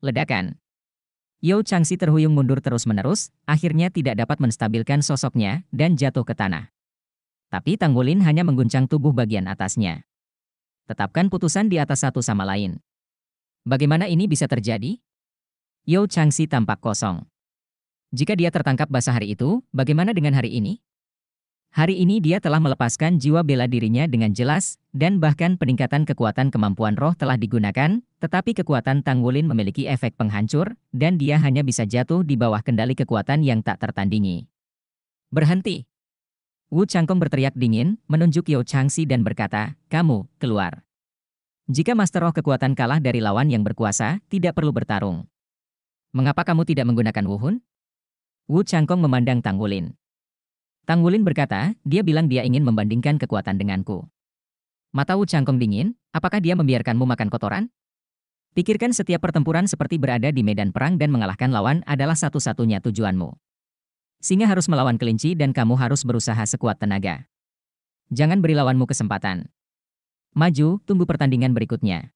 Ledakan. Yao Changsi terhuyung mundur terus-menerus, akhirnya tidak dapat menstabilkan sosoknya dan jatuh ke tanah. Tapi Tanggulin hanya mengguncang tubuh bagian atasnya. Tetapkan putusan di atas satu sama lain. Bagaimana ini bisa terjadi? Yao Changsi tampak kosong. Jika dia tertangkap basah hari itu, bagaimana dengan hari ini? Hari ini dia telah melepaskan jiwa bela dirinya dengan jelas, dan bahkan peningkatan kekuatan kemampuan roh telah digunakan, tetapi kekuatan Tang Wulin memiliki efek penghancur, dan dia hanya bisa jatuh di bawah kendali kekuatan yang tak tertandingi. Berhenti! Wu Changkong berteriak dingin, menunjuk Yao Changsi dan berkata, kamu, keluar. Jika Master Roh kekuatan kalah dari lawan yang berkuasa, tidak perlu bertarung. Mengapa kamu tidak menggunakan Wu Hun? Wu Changkong memandang Tang Wulin. Tang Wulin berkata, dia bilang dia ingin membandingkan kekuatan denganku. Mata Wu Changkong dingin, apakah dia membiarkanmu makan kotoran? Pikirkan setiap pertempuran seperti berada di medan perang dan mengalahkan lawan adalah satu-satunya tujuanmu. Singa harus melawan kelinci dan kamu harus berusaha sekuat tenaga. Jangan beri lawanmu kesempatan. Maju, tunggu pertandingan berikutnya.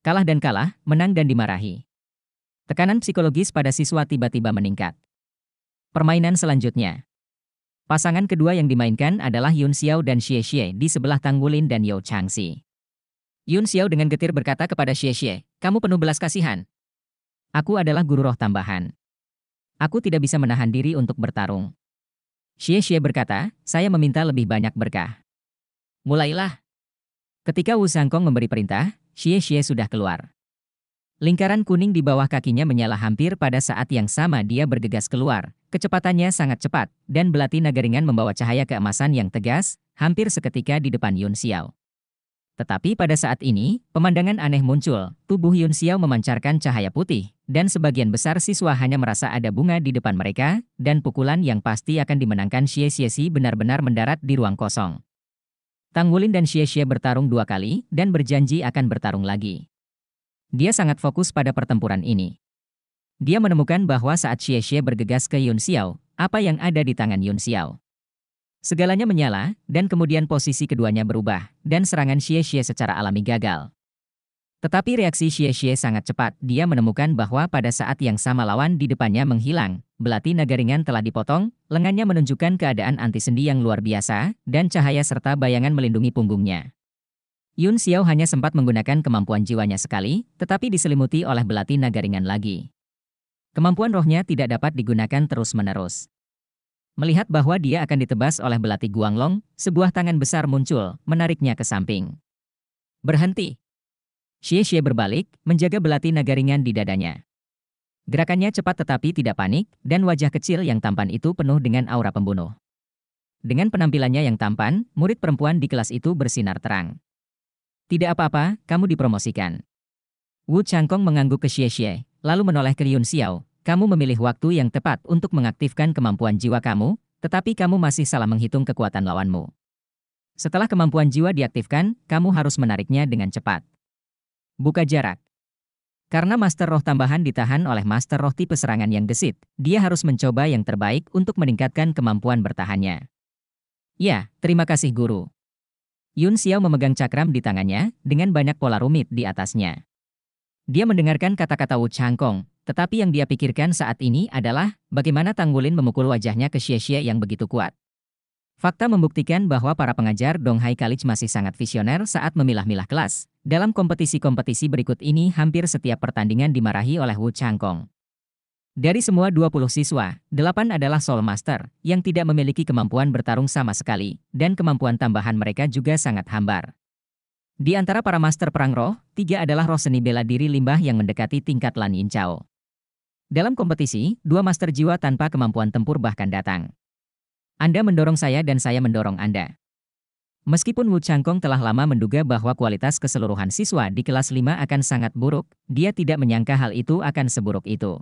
Kalah dan kalah, menang dan dimarahi. Tekanan psikologis pada siswa tiba-tiba meningkat. Permainan selanjutnya. Pasangan kedua yang dimainkan adalah Yun Xiao dan Xie Xie di sebelah Tang Wulin dan Yao Changxi. Yun Xiao dengan getir berkata kepada Xie Xie, kamu penuh belas kasihan. Aku adalah guru roh tambahan. Aku tidak bisa menahan diri untuk bertarung. Xie Xie berkata, saya meminta lebih banyak berkah. Mulailah. Ketika Wu Sangkong memberi perintah, Xie Xie sudah keluar. Lingkaran kuning di bawah kakinya menyala hampir pada saat yang sama dia bergegas keluar. Kecepatannya sangat cepat, dan belati nagaringan membawa cahaya keemasan yang tegas, hampir seketika di depan Yun Xiao. Tetapi pada saat ini, pemandangan aneh muncul, tubuh Yun Xiao memancarkan cahaya putih, dan sebagian besar siswa hanya merasa ada bunga di depan mereka, dan pukulan yang pasti akan dimenangkan Xie Xie Xi benar-benar mendarat di ruang kosong. Tang Wulin dan Xie Xie bertarung dua kali, dan berjanji akan bertarung lagi. Dia sangat fokus pada pertempuran ini. Dia menemukan bahwa saat Xie Xie bergegas ke Yun Xiao, apa yang ada di tangan Yun Xiao. Segalanya menyala, dan kemudian posisi keduanya berubah, dan serangan Xie Xie secara alami gagal. Tetapi reaksi Xie Xie sangat cepat, dia menemukan bahwa pada saat yang sama lawan di depannya menghilang, belati naga ringan telah dipotong, lengannya menunjukkan keadaan anti sendi yang luar biasa, dan cahaya serta bayangan melindungi punggungnya. Yun Xiao hanya sempat menggunakan kemampuan jiwanya sekali, tetapi diselimuti oleh belati naga ringan lagi. Kemampuan rohnya tidak dapat digunakan terus-menerus. Melihat bahwa dia akan ditebas oleh belati Guanglong, sebuah tangan besar muncul, menariknya ke samping. Berhenti. Xie Xie berbalik, menjaga belati naga ringan di dadanya. Gerakannya cepat tetapi tidak panik, dan wajah kecil yang tampan itu penuh dengan aura pembunuh. Dengan penampilannya yang tampan, murid perempuan di kelas itu bersinar terang. Tidak apa-apa, kamu dipromosikan. Wu Changkong mengangguk ke Xie Xie, lalu menoleh ke Yun Xiao. Kamu memilih waktu yang tepat untuk mengaktifkan kemampuan jiwa kamu, tetapi kamu masih salah menghitung kekuatan lawanmu. Setelah kemampuan jiwa diaktifkan, kamu harus menariknya dengan cepat. Buka jarak. Karena master roh tambahan ditahan oleh master roh tipe serangan yang gesit, dia harus mencoba yang terbaik untuk meningkatkan kemampuan bertahannya. Ya, terima kasih guru. Yun Xiao memegang cakram di tangannya, dengan banyak pola rumit di atasnya. Dia mendengarkan kata-kata Wu Changkong, tetapi yang dia pikirkan saat ini adalah bagaimana Tang Wulin memukul wajahnya ke Xie Xie yang begitu kuat. Fakta membuktikan bahwa para pengajar Donghai College masih sangat visioner saat memilah-milah kelas. Dalam kompetisi-kompetisi berikut ini hampir setiap pertandingan dimarahi oleh Wu Changkong. Dari semua 20 siswa, 8 adalah soul master, yang tidak memiliki kemampuan bertarung sama sekali, dan kemampuan tambahan mereka juga sangat hambar. Di antara para master perang roh, 3 adalah roh seni bela diri limbah yang mendekati tingkat Lan Yin Chao. Dalam kompetisi, dua master jiwa tanpa kemampuan tempur bahkan datang. Anda mendorong saya dan saya mendorong Anda. Meskipun Wu Changkong telah lama menduga bahwa kualitas keseluruhan siswa di kelas 5 akan sangat buruk, dia tidak menyangka hal itu akan seburuk itu.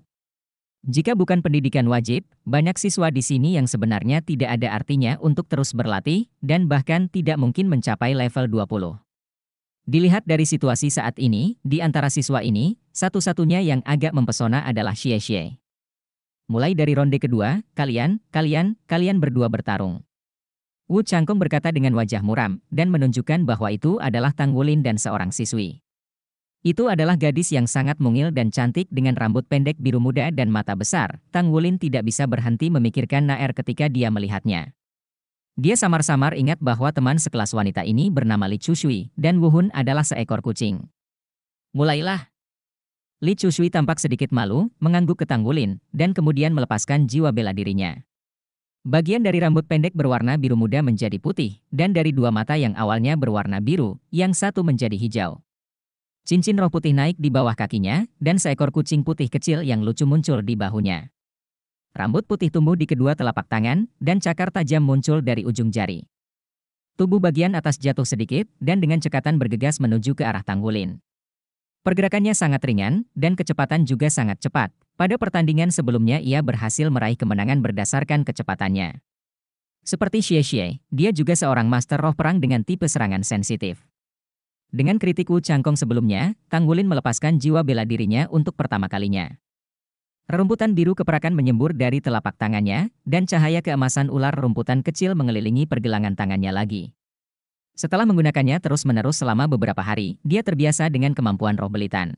Jika bukan pendidikan wajib, banyak siswa di sini yang sebenarnya tidak ada artinya untuk terus berlatih dan bahkan tidak mungkin mencapai level 20. Dilihat dari situasi saat ini, di antara siswa ini, satu-satunya yang agak mempesona adalah Xie Xie. Mulai dari ronde kedua, kalian, kalian, kalian berdua bertarung. Wu Changkong berkata dengan wajah muram dan menunjukkan bahwa itu adalah Tang Wulin dan seorang siswi. Itu adalah gadis yang sangat mungil dan cantik dengan rambut pendek biru muda dan mata besar. Tang Wulin tidak bisa berhenti memikirkan Naer ketika dia melihatnya. Dia samar-samar ingat bahwa teman sekelas wanita ini bernama Li Chushui, dan Wu Hun adalah seekor kucing. Mulailah. Li Chushui tampak sedikit malu, mengangguk ke Tang Wulin, dan kemudian melepaskan jiwa bela dirinya. Bagian dari rambut pendek berwarna biru muda menjadi putih, dan dari dua mata yang awalnya berwarna biru, yang satu menjadi hijau. Cincin roh putih naik di bawah kakinya, dan seekor kucing putih kecil yang lucu muncul di bahunya. Rambut putih tumbuh di kedua telapak tangan, dan cakar tajam muncul dari ujung jari. Tubuh bagian atas jatuh sedikit, dan dengan cekatan bergegas menuju ke arah Tanggulin. Pergerakannya sangat ringan, dan kecepatan juga sangat cepat. Pada pertandingan sebelumnya ia berhasil meraih kemenangan berdasarkan kecepatannya. Seperti Xie Xie, dia juga seorang master roh perang dengan tipe serangan sensitif. Dengan kritik Wu Changkong sebelumnya, Tang Wulin melepaskan jiwa bela dirinya untuk pertama kalinya. Rerumputan biru keperakan menyembur dari telapak tangannya, dan cahaya keemasan ular rumputan kecil mengelilingi pergelangan tangannya lagi. Setelah menggunakannya terus-menerus selama beberapa hari, dia terbiasa dengan kemampuan roh belitan.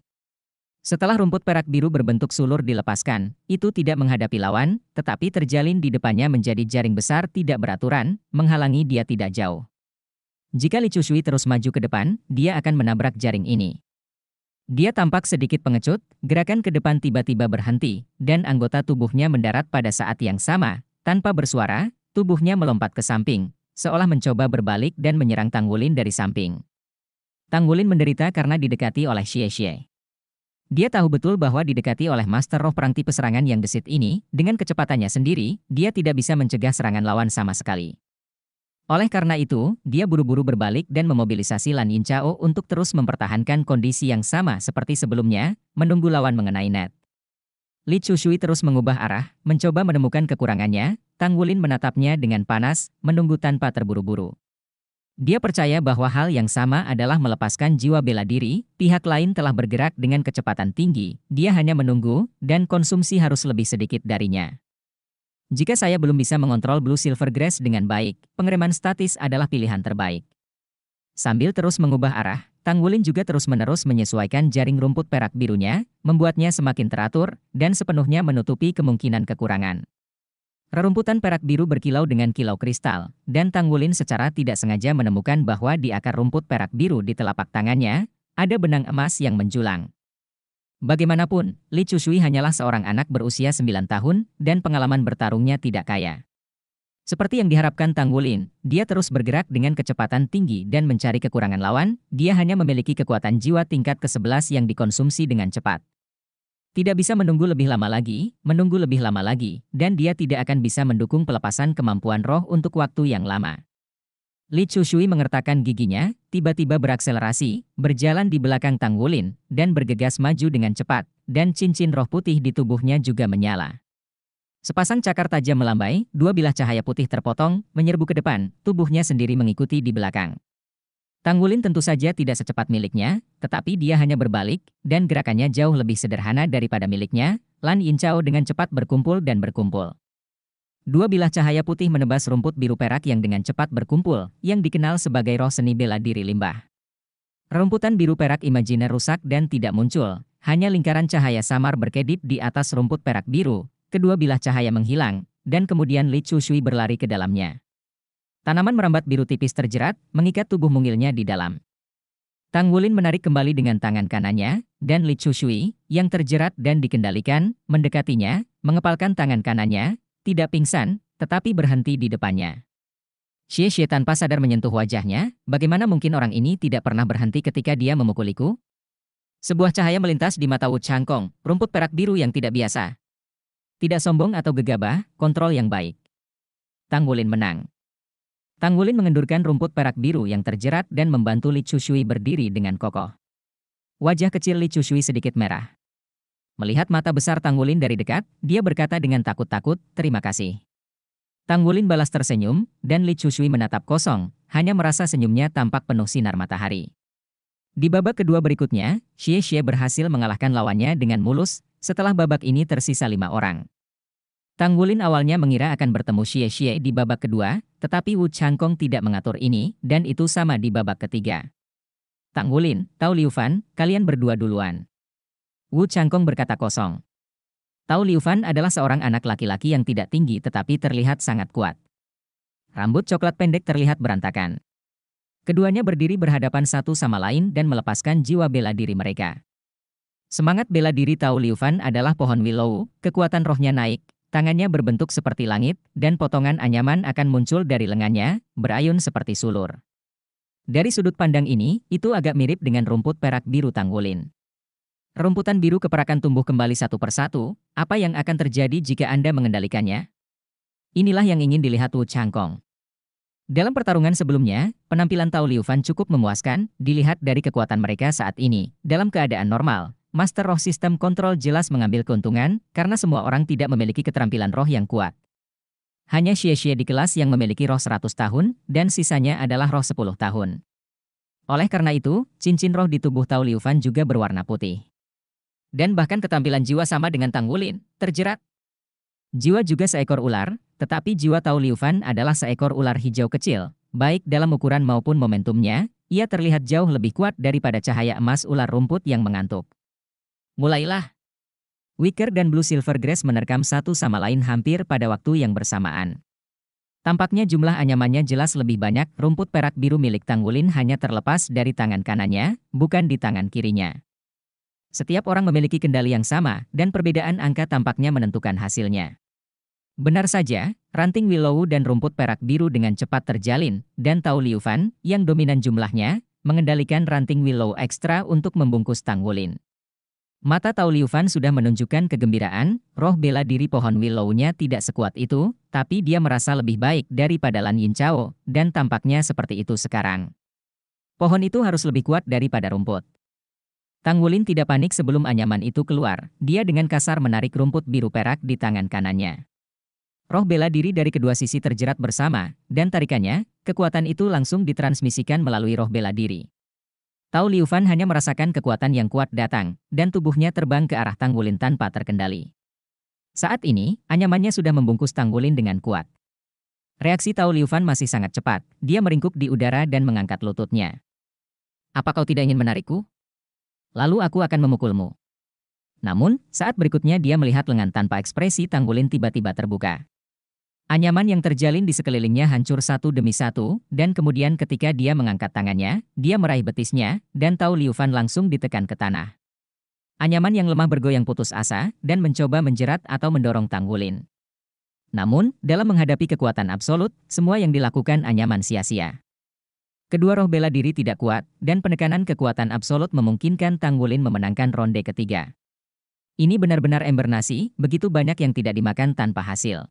Setelah rumput perak biru berbentuk sulur dilepaskan, itu tidak menghadapi lawan, tetapi terjalin di depannya menjadi jaring besar tidak beraturan, menghalangi dia tidak jauh. Jika Li Chushui terus maju ke depan, dia akan menabrak jaring ini. Dia tampak sedikit pengecut, gerakan ke depan tiba-tiba berhenti, dan anggota tubuhnya mendarat pada saat yang sama. Tanpa bersuara, tubuhnya melompat ke samping, seolah mencoba berbalik dan menyerang Tang Wulin dari samping. Tang Wulin menderita karena didekati oleh Xie Xie. Dia tahu betul bahwa didekati oleh Master Roh Perang tipe serangan yang gesit ini, dengan kecepatannya sendiri, dia tidak bisa mencegah serangan lawan sama sekali. Oleh karena itu, dia buru-buru berbalik dan memobilisasi Lan Yin Chao untuk terus mempertahankan kondisi yang sama seperti sebelumnya, menunggu lawan mengenai net. Li Chushui terus mengubah arah, mencoba menemukan kekurangannya, Tang Wulin menatapnya dengan panas, menunggu tanpa terburu-buru. Dia percaya bahwa hal yang sama adalah melepaskan jiwa bela diri, pihak lain telah bergerak dengan kecepatan tinggi, dia hanya menunggu, dan konsumsi harus lebih sedikit darinya. Jika saya belum bisa mengontrol Blue Silver Grass dengan baik, pengereman statis adalah pilihan terbaik. Sambil terus mengubah arah, Tang Wulin juga terus-menerus menyesuaikan jaring rumput perak birunya, membuatnya semakin teratur, dan sepenuhnya menutupi kemungkinan kekurangan. Rerumputan perak biru berkilau dengan kilau kristal, dan Tang Wulin secara tidak sengaja menemukan bahwa di akar rumput perak biru di telapak tangannya, ada benang emas yang menjulang. Bagaimanapun, Li Chushui hanyalah seorang anak berusia 9 tahun dan pengalaman bertarungnya tidak kaya. Seperti yang diharapkan Tang Wulin, dia terus bergerak dengan kecepatan tinggi dan mencari kekurangan lawan, dia hanya memiliki kekuatan jiwa tingkat ke-11 yang dikonsumsi dengan cepat. Tidak bisa menunggu lebih lama lagi, menunggu lebih lama lagi, dan dia tidak akan bisa mendukung pelepasan kemampuan roh untuk waktu yang lama. Li Chushui mengertakkan giginya, tiba-tiba berakselerasi, berjalan di belakang Tang Wulin, dan bergegas maju dengan cepat, dan cincin roh putih di tubuhnya juga menyala. Sepasang cakar tajam melambai, dua bilah cahaya putih terpotong, menyerbu ke depan, tubuhnya sendiri mengikuti di belakang. Tang Wulin tentu saja tidak secepat miliknya, tetapi dia hanya berbalik, dan gerakannya jauh lebih sederhana daripada miliknya, Lan Yin Chao dengan cepat berkumpul dan berkumpul. Dua bilah cahaya putih menebas rumput biru perak yang dengan cepat berkumpul, yang dikenal sebagai roh seni bela diri limbah. Rumputan biru perak imajiner rusak dan tidak muncul, hanya lingkaran cahaya samar berkedip di atas rumput perak biru, kedua bilah cahaya menghilang, dan kemudian Li Chu Shui berlari ke dalamnya. Tanaman merambat biru tipis terjerat, mengikat tubuh mungilnya di dalam. Tang Wulin menarik kembali dengan tangan kanannya, dan Li Chu Shui, yang terjerat dan dikendalikan, mendekatinya, mengepalkan tangan kanannya, tidak pingsan, tetapi berhenti di depannya. Xie Xie tanpa sadar menyentuh wajahnya, bagaimana mungkin orang ini tidak pernah berhenti ketika dia memukuliku? Sebuah cahaya melintas di mata Wu Changkong, rumput perak biru yang tidak biasa. Tidak sombong atau gegabah, kontrol yang baik. Tang Wulin menang. Tang Wulin mengendurkan rumput perak biru yang terjerat dan membantu Li Chushui berdiri dengan kokoh. Wajah kecil Li Chushui sedikit merah. Melihat mata besar Tanggulin dari dekat, dia berkata dengan takut-takut, terima kasih. Tanggulin balas tersenyum, dan Li Chushui menatap kosong, hanya merasa senyumnya tampak penuh sinar matahari. Di babak kedua berikutnya, Xie Xie berhasil mengalahkan lawannya dengan mulus, setelah babak ini tersisa lima orang. Tanggulin awalnya mengira akan bertemu Xie Xie di babak kedua, tetapi Wu Changkong tidak mengatur ini, dan itu sama di babak ketiga. Tanggulin, Tao Liu Fan, kalian berdua duluan. Wu Changkong berkata kosong. Tao Fan adalah seorang anak laki-laki yang tidak tinggi tetapi terlihat sangat kuat. Rambut coklat pendek terlihat berantakan. Keduanya berdiri berhadapan satu sama lain dan melepaskan jiwa bela diri mereka. Semangat bela diri Tao Fan adalah pohon willow, kekuatan rohnya naik, tangannya berbentuk seperti langit, dan potongan anyaman akan muncul dari lengannya, berayun seperti sulur. Dari sudut pandang ini, itu agak mirip dengan rumput perak biru tanggulin. Rumputan biru keperakan tumbuh kembali satu persatu, apa yang akan terjadi jika Anda mengendalikannya? Inilah yang ingin dilihat Wu Changkong. Dalam pertarungan sebelumnya, penampilan Tao Liu Fan cukup memuaskan, dilihat dari kekuatan mereka saat ini. Dalam keadaan normal, Master Roh Sistem Kontrol jelas mengambil keuntungan, karena semua orang tidak memiliki keterampilan roh yang kuat. Hanya Xie Xie di kelas yang memiliki roh 100 tahun, dan sisanya adalah roh 10 tahun. Oleh karena itu, cincin roh di tubuh Tao Liu Fan juga berwarna putih dan bahkan ketampilan jiwa sama dengan Tang Wulin, terjerat. Jiwa juga seekor ular, tetapi jiwa Tao Liu Fan adalah seekor ular hijau kecil, baik dalam ukuran maupun momentumnya, ia terlihat jauh lebih kuat daripada cahaya emas ular rumput yang mengantuk. Mulailah. Wicker dan Blue Silver Grace menerkam satu sama lain hampir pada waktu yang bersamaan. Tampaknya jumlah anyamannya jelas lebih banyak, rumput perak biru milik Tang Wulin hanya terlepas dari tangan kanannya, bukan di tangan kirinya. Setiap orang memiliki kendali yang sama, dan perbedaan angka tampaknya menentukan hasilnya. Benar saja, ranting willow dan rumput perak biru dengan cepat terjalin, dan Tau Liufan, yang dominan jumlahnya, mengendalikan ranting willow ekstra untuk membungkus Tang Wulin. Mata Tau Liufan sudah menunjukkan kegembiraan, roh bela diri pohon willow-nya tidak sekuat itu, tapi dia merasa lebih baik daripada Lan chao, dan tampaknya seperti itu sekarang. Pohon itu harus lebih kuat daripada rumput. Tang Wulin tidak panik sebelum anyaman itu keluar. Dia dengan kasar menarik rumput biru perak di tangan kanannya. Roh bela diri dari kedua sisi terjerat bersama, dan tarikannya, kekuatan itu langsung ditransmisikan melalui roh bela diri. Tao Fan hanya merasakan kekuatan yang kuat datang, dan tubuhnya terbang ke arah Tang Wulin tanpa terkendali. Saat ini, anyamannya sudah membungkus Tang Wulin dengan kuat. Reaksi Tao Fan masih sangat cepat, dia meringkuk di udara dan mengangkat lututnya. Apa kau tidak ingin menarikku? Lalu aku akan memukulmu. Namun, saat berikutnya dia melihat lengan tanpa ekspresi Tanggulin tiba-tiba terbuka. Anyaman yang terjalin di sekelilingnya hancur satu demi satu, dan kemudian ketika dia mengangkat tangannya, dia meraih betisnya, dan Tao Fan langsung ditekan ke tanah. Anyaman yang lemah bergoyang putus asa, dan mencoba menjerat atau mendorong Tanggulin. Namun, dalam menghadapi kekuatan absolut, semua yang dilakukan Anyaman sia-sia. Kedua roh bela diri tidak kuat, dan penekanan kekuatan absolut memungkinkan Tang Wulin memenangkan ronde ketiga. Ini benar-benar ember nasi, begitu banyak yang tidak dimakan tanpa hasil.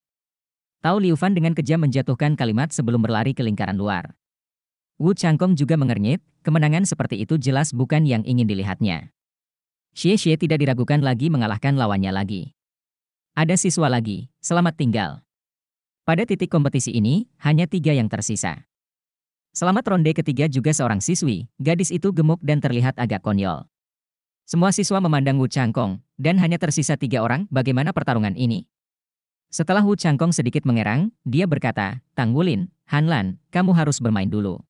Tao Liufan dengan kejam menjatuhkan kalimat sebelum berlari ke lingkaran luar. Wu Changkong juga mengernyit, kemenangan seperti itu jelas bukan yang ingin dilihatnya. Xie Xie tidak diragukan lagi mengalahkan lawannya lagi. Ada siswa lagi, selamat tinggal. Pada titik kompetisi ini, hanya tiga yang tersisa. Selamat ronde ketiga juga seorang siswi, gadis itu gemuk dan terlihat agak konyol. Semua siswa memandang Wu Changkong, dan hanya tersisa tiga orang bagaimana pertarungan ini. Setelah Wu Changkong sedikit mengerang, dia berkata, Tang Wulin, Han Lan, kamu harus bermain dulu.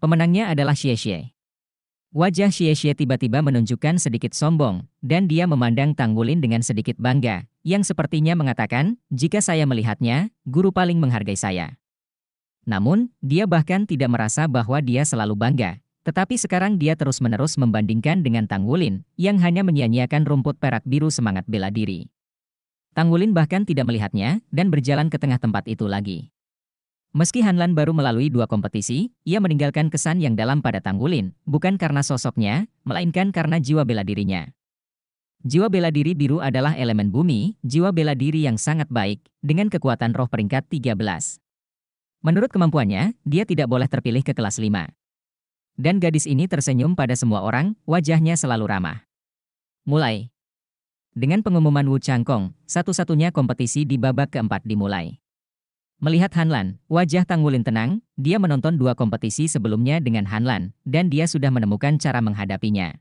Pemenangnya adalah Xie Xie. Wajah Xie Xie tiba-tiba menunjukkan sedikit sombong, dan dia memandang Tang Wulin dengan sedikit bangga, yang sepertinya mengatakan, jika saya melihatnya, guru paling menghargai saya. Namun, dia bahkan tidak merasa bahwa dia selalu bangga. Tetapi sekarang dia terus-menerus membandingkan dengan Tang Wulin, yang hanya menyia-nyiakan rumput perak biru semangat bela diri. Tang Wulin bahkan tidak melihatnya, dan berjalan ke tengah tempat itu lagi. Meski Hanlan baru melalui dua kompetisi, ia meninggalkan kesan yang dalam pada Tang Wulin, bukan karena sosoknya, melainkan karena jiwa bela dirinya. Jiwa bela diri biru adalah elemen bumi, jiwa bela diri yang sangat baik, dengan kekuatan roh peringkat 13. Menurut kemampuannya, dia tidak boleh terpilih ke kelas 5. Dan gadis ini tersenyum pada semua orang, wajahnya selalu ramah. Mulai. Dengan pengumuman Wu Changkong, satu-satunya kompetisi di babak keempat dimulai. Melihat Hanlan, wajah Tang Wulin tenang, dia menonton dua kompetisi sebelumnya dengan Hanlan, dan dia sudah menemukan cara menghadapinya.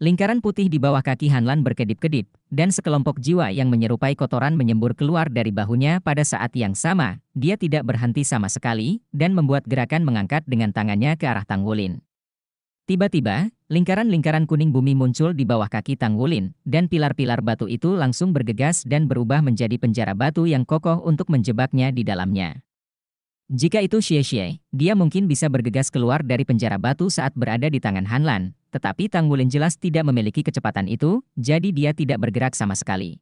Lingkaran putih di bawah kaki Hanlan berkedip-kedip, dan sekelompok jiwa yang menyerupai kotoran menyembur keluar dari bahunya pada saat yang sama. Dia tidak berhenti sama sekali, dan membuat gerakan mengangkat dengan tangannya ke arah Tang Wulin. Tiba-tiba, lingkaran-lingkaran kuning bumi muncul di bawah kaki Tang Wulin, dan pilar-pilar batu itu langsung bergegas dan berubah menjadi penjara batu yang kokoh untuk menjebaknya di dalamnya. Jika itu Xie Xie, dia mungkin bisa bergegas keluar dari penjara batu saat berada di tangan Hanlan, tetapi Tanggulin jelas tidak memiliki kecepatan itu, jadi dia tidak bergerak sama sekali.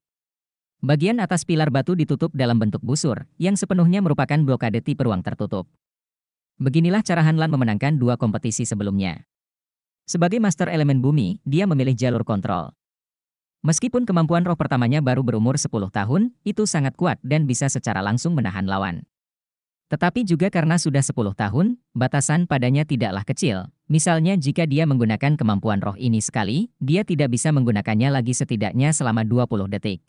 Bagian atas pilar batu ditutup dalam bentuk busur, yang sepenuhnya merupakan blokade tipe ruang tertutup. Beginilah cara Hanlan memenangkan dua kompetisi sebelumnya. Sebagai master elemen bumi, dia memilih jalur kontrol. Meskipun kemampuan roh pertamanya baru berumur 10 tahun, itu sangat kuat dan bisa secara langsung menahan lawan. Tetapi juga karena sudah 10 tahun, batasan padanya tidaklah kecil. Misalnya jika dia menggunakan kemampuan roh ini sekali, dia tidak bisa menggunakannya lagi setidaknya selama 20 detik.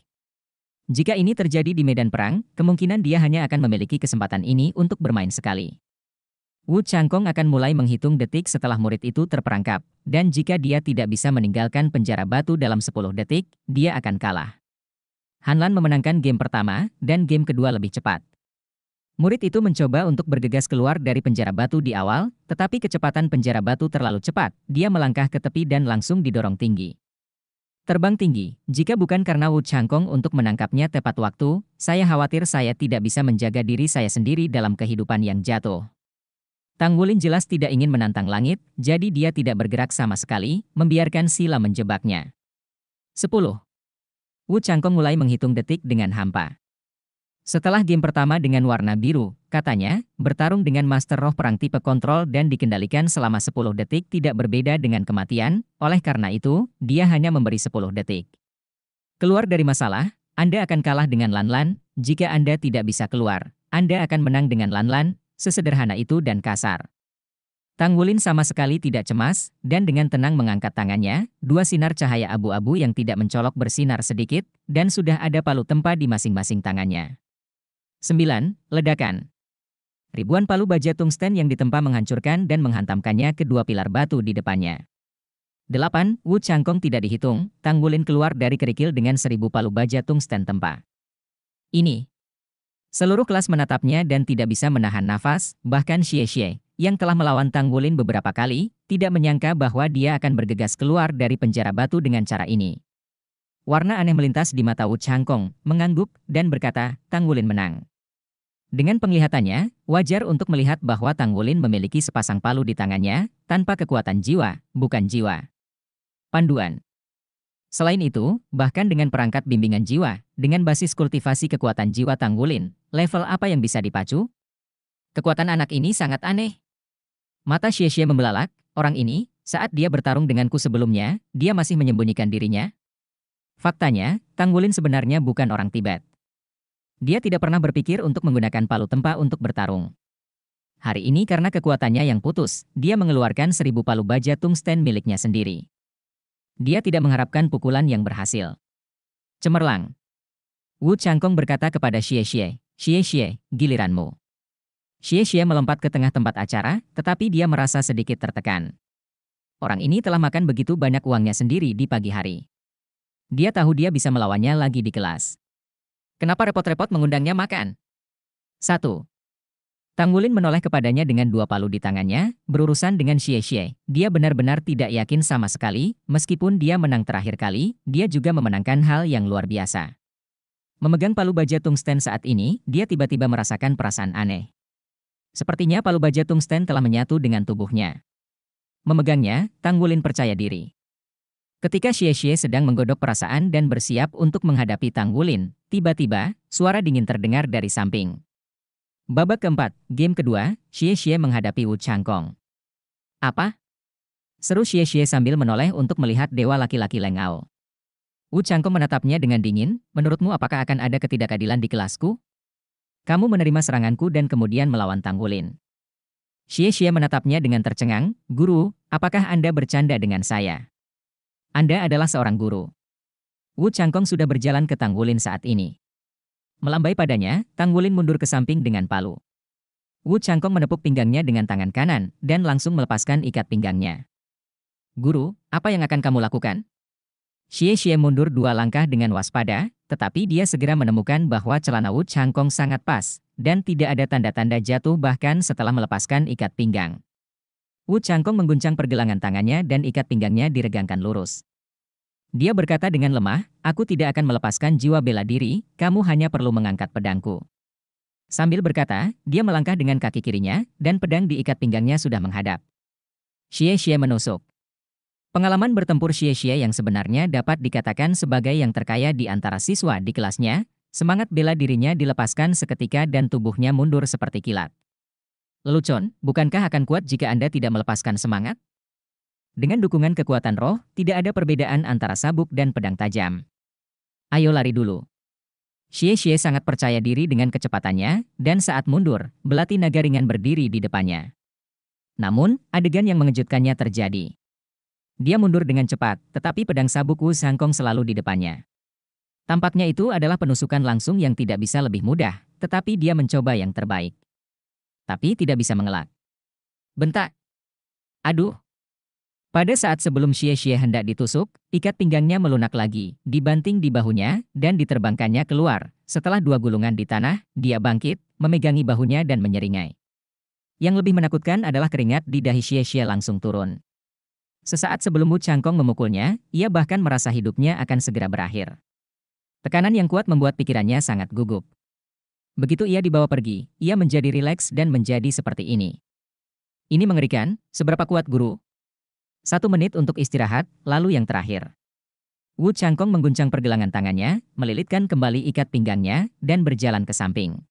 Jika ini terjadi di medan perang, kemungkinan dia hanya akan memiliki kesempatan ini untuk bermain sekali. Wu Changkong akan mulai menghitung detik setelah murid itu terperangkap, dan jika dia tidak bisa meninggalkan penjara batu dalam 10 detik, dia akan kalah. Hanlan memenangkan game pertama, dan game kedua lebih cepat. Murid itu mencoba untuk bergegas keluar dari penjara batu di awal, tetapi kecepatan penjara batu terlalu cepat. Dia melangkah ke tepi dan langsung didorong tinggi. Terbang tinggi, jika bukan karena Wu Changkong untuk menangkapnya tepat waktu, saya khawatir saya tidak bisa menjaga diri saya sendiri dalam kehidupan yang jatuh. Tang Wulin jelas tidak ingin menantang langit, jadi dia tidak bergerak sama sekali, membiarkan Sila menjebaknya. 10. Wu Changkong mulai menghitung detik dengan hampa. Setelah game pertama dengan warna biru, katanya, bertarung dengan Master Roh perang tipe kontrol dan dikendalikan selama 10 detik tidak berbeda dengan kematian, oleh karena itu, dia hanya memberi 10 detik. Keluar dari masalah, Anda akan kalah dengan Lanlan, -lan. jika Anda tidak bisa keluar, Anda akan menang dengan Lanlan, -lan, sesederhana itu dan kasar. Tang Wulin sama sekali tidak cemas, dan dengan tenang mengangkat tangannya, dua sinar cahaya abu-abu yang tidak mencolok bersinar sedikit, dan sudah ada palu tempa di masing-masing tangannya. 9. Ledakan Ribuan palu baja tungsten yang ditempa menghancurkan dan menghantamkannya kedua pilar batu di depannya. 8. Wu Changkong tidak dihitung, Tang Wulin keluar dari kerikil dengan seribu palu baja tungsten tempa. Ini. Seluruh kelas menatapnya dan tidak bisa menahan nafas, bahkan Xie Xie, yang telah melawan Tang Wulin beberapa kali, tidak menyangka bahwa dia akan bergegas keluar dari penjara batu dengan cara ini. Warna aneh melintas di mata Wu Changkong, mengangguk, dan berkata, Tang Wulin menang. Dengan penglihatannya, wajar untuk melihat bahwa Tang Wulin memiliki sepasang palu di tangannya, tanpa kekuatan jiwa, bukan jiwa. Panduan Selain itu, bahkan dengan perangkat bimbingan jiwa, dengan basis kultivasi kekuatan jiwa Tang Wulin, level apa yang bisa dipacu? Kekuatan anak ini sangat aneh. Mata Xie Xie membelalak, orang ini, saat dia bertarung denganku sebelumnya, dia masih menyembunyikan dirinya. Faktanya, Tang Wulin sebenarnya bukan orang Tibet. Dia tidak pernah berpikir untuk menggunakan palu tempa untuk bertarung. Hari ini karena kekuatannya yang putus, dia mengeluarkan seribu palu baja tungsten miliknya sendiri. Dia tidak mengharapkan pukulan yang berhasil. Cemerlang. Wu Changkong berkata kepada Xie Xie, Xie Xie, giliranmu. Xie Xie melompat ke tengah tempat acara, tetapi dia merasa sedikit tertekan. Orang ini telah makan begitu banyak uangnya sendiri di pagi hari. Dia tahu dia bisa melawannya lagi di kelas. Kenapa repot-repot mengundangnya makan? 1. Tanggulin menoleh kepadanya dengan dua palu di tangannya, berurusan dengan Xie Xie. Dia benar-benar tidak yakin sama sekali, meskipun dia menang terakhir kali, dia juga memenangkan hal yang luar biasa. Memegang palu baja tungsten saat ini, dia tiba-tiba merasakan perasaan aneh. Sepertinya palu baja tungsten telah menyatu dengan tubuhnya. Memegangnya, Tanggulin percaya diri. Ketika Xie Xie sedang menggodok perasaan dan bersiap untuk menghadapi Tang Wulin, tiba-tiba, suara dingin terdengar dari samping. Babak keempat, game kedua, Xie Xie menghadapi Wu Changkong. Apa? Seru Xie Xie sambil menoleh untuk melihat dewa laki-laki lengau. Wu Changkong menatapnya dengan dingin, menurutmu apakah akan ada ketidakadilan di kelasku? Kamu menerima seranganku dan kemudian melawan Tang Wulin. Xie Xie menatapnya dengan tercengang, Guru, apakah Anda bercanda dengan saya? Anda adalah seorang guru. Wu Changkong sudah berjalan ke Tang Wulin saat ini. Melambai padanya, Tang Wulin mundur ke samping dengan palu. Wu Changkong menepuk pinggangnya dengan tangan kanan dan langsung melepaskan ikat pinggangnya. Guru, apa yang akan kamu lakukan? Xie Xie mundur dua langkah dengan waspada, tetapi dia segera menemukan bahwa celana Wu Changkong sangat pas, dan tidak ada tanda-tanda jatuh bahkan setelah melepaskan ikat pinggang. Wu Changkong mengguncang pergelangan tangannya dan ikat pinggangnya diregangkan lurus. Dia berkata dengan lemah, aku tidak akan melepaskan jiwa bela diri, kamu hanya perlu mengangkat pedangku. Sambil berkata, dia melangkah dengan kaki kirinya, dan pedang diikat pinggangnya sudah menghadap. Xie Xie menusuk. Pengalaman bertempur Xie Xie yang sebenarnya dapat dikatakan sebagai yang terkaya di antara siswa di kelasnya, semangat bela dirinya dilepaskan seketika dan tubuhnya mundur seperti kilat. Lelucon, bukankah akan kuat jika Anda tidak melepaskan semangat? Dengan dukungan kekuatan roh, tidak ada perbedaan antara sabuk dan pedang tajam. Ayo lari dulu. Xie Xie sangat percaya diri dengan kecepatannya, dan saat mundur, belati naga ringan berdiri di depannya. Namun, adegan yang mengejutkannya terjadi. Dia mundur dengan cepat, tetapi pedang sabuk Wu Sangkong selalu di depannya. Tampaknya itu adalah penusukan langsung yang tidak bisa lebih mudah, tetapi dia mencoba yang terbaik. Tapi tidak bisa mengelak. Bentak. Aduh, pada saat sebelum Xie Xie hendak ditusuk, ikat pinggangnya melunak lagi, dibanting di bahunya, dan diterbangkannya keluar. Setelah dua gulungan di tanah, dia bangkit, memegangi bahunya dan menyeringai. Yang lebih menakutkan adalah keringat di dahi Xie Xie langsung turun. Sesaat sebelum Wu Changkong memukulnya, ia bahkan merasa hidupnya akan segera berakhir. Tekanan yang kuat membuat pikirannya sangat gugup. Begitu ia dibawa pergi, ia menjadi rileks dan menjadi seperti ini. Ini mengerikan, seberapa kuat guru, satu menit untuk istirahat, lalu yang terakhir. Wu Changkong mengguncang pergelangan tangannya, melilitkan kembali ikat pinggangnya, dan berjalan ke samping.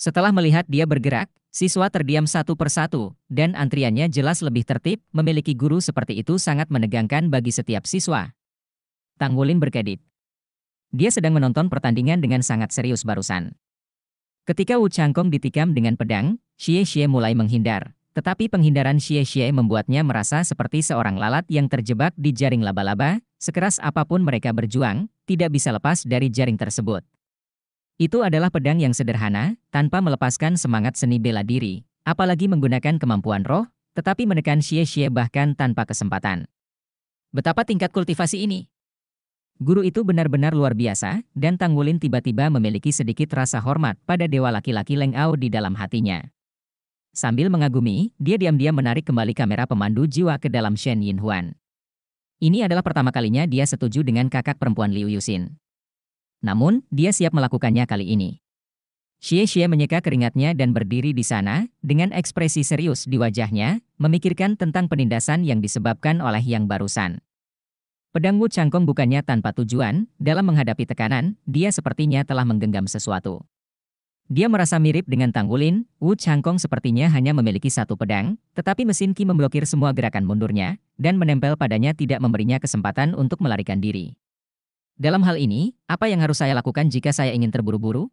Setelah melihat dia bergerak, siswa terdiam satu persatu, dan antriannya jelas lebih tertib, memiliki guru seperti itu sangat menegangkan bagi setiap siswa. Tang Wulin berkedip. Dia sedang menonton pertandingan dengan sangat serius barusan. Ketika Wu Changkong ditikam dengan pedang, Xie Xie mulai menghindar, tetapi penghindaran Xie Xie membuatnya merasa seperti seorang lalat yang terjebak di jaring laba-laba, sekeras apapun mereka berjuang, tidak bisa lepas dari jaring tersebut. Itu adalah pedang yang sederhana, tanpa melepaskan semangat seni bela diri, apalagi menggunakan kemampuan roh, tetapi menekan Xie Xie bahkan tanpa kesempatan. Betapa tingkat kultivasi ini, Guru itu benar-benar luar biasa, dan Tang Wulin tiba-tiba memiliki sedikit rasa hormat pada dewa laki-laki Leng Ao di dalam hatinya. Sambil mengagumi, dia diam-diam menarik kembali kamera pemandu jiwa ke dalam Shen Yinhuan. Ini adalah pertama kalinya dia setuju dengan kakak perempuan Liu Yuxin. Namun, dia siap melakukannya kali ini. Xie Xie menyeka keringatnya dan berdiri di sana, dengan ekspresi serius di wajahnya, memikirkan tentang penindasan yang disebabkan oleh yang barusan. Pedang Wu Changkong bukannya tanpa tujuan, dalam menghadapi tekanan, dia sepertinya telah menggenggam sesuatu. Dia merasa mirip dengan Tang Ulin, Wu Changkong sepertinya hanya memiliki satu pedang, tetapi mesin Qi memblokir semua gerakan mundurnya, dan menempel padanya tidak memberinya kesempatan untuk melarikan diri. Dalam hal ini, apa yang harus saya lakukan jika saya ingin terburu-buru?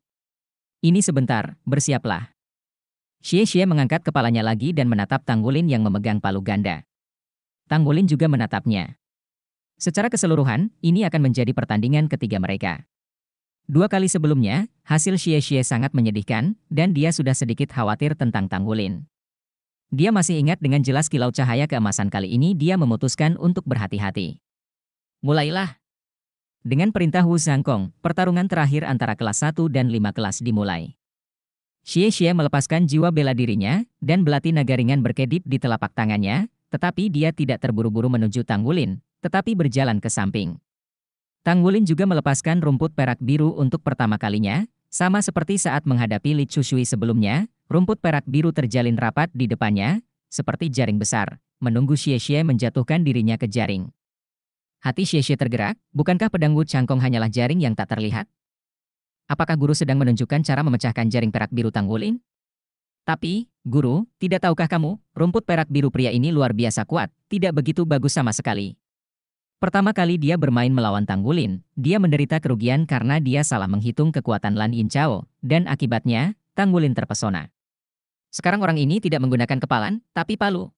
Ini sebentar, bersiaplah. Xie Xie mengangkat kepalanya lagi dan menatap Tang Wulin yang memegang palu ganda. Tang Wulin juga menatapnya. Secara keseluruhan, ini akan menjadi pertandingan ketiga mereka. Dua kali sebelumnya, hasil Xie Xie sangat menyedihkan, dan dia sudah sedikit khawatir tentang Tang Wulin. Dia masih ingat dengan jelas kilau cahaya keemasan kali ini dia memutuskan untuk berhati-hati. Mulailah. Dengan perintah Wu Zhangkong, pertarungan terakhir antara kelas 1 dan 5 kelas dimulai. Xie Xie melepaskan jiwa bela dirinya, dan belati naga ringan berkedip di telapak tangannya, tetapi dia tidak terburu-buru menuju Tang Wulin, tetapi berjalan ke samping. Tang Wulin juga melepaskan rumput perak biru untuk pertama kalinya, sama seperti saat menghadapi Li Chushui sebelumnya, rumput perak biru terjalin rapat di depannya, seperti jaring besar, menunggu Xie Xie menjatuhkan dirinya ke jaring. Hati Xie Xie tergerak, bukankah pedang Wu Changkong hanyalah jaring yang tak terlihat? Apakah guru sedang menunjukkan cara memecahkan jaring perak biru Tang Wulin? Tapi, guru, tidak tahukah kamu, rumput perak biru pria ini luar biasa kuat, tidak begitu bagus sama sekali. Pertama kali dia bermain melawan Tanggulin, dia menderita kerugian karena dia salah menghitung kekuatan Lan Yin Chao, dan akibatnya, Tanggulin terpesona. Sekarang orang ini tidak menggunakan kepalan, tapi palu.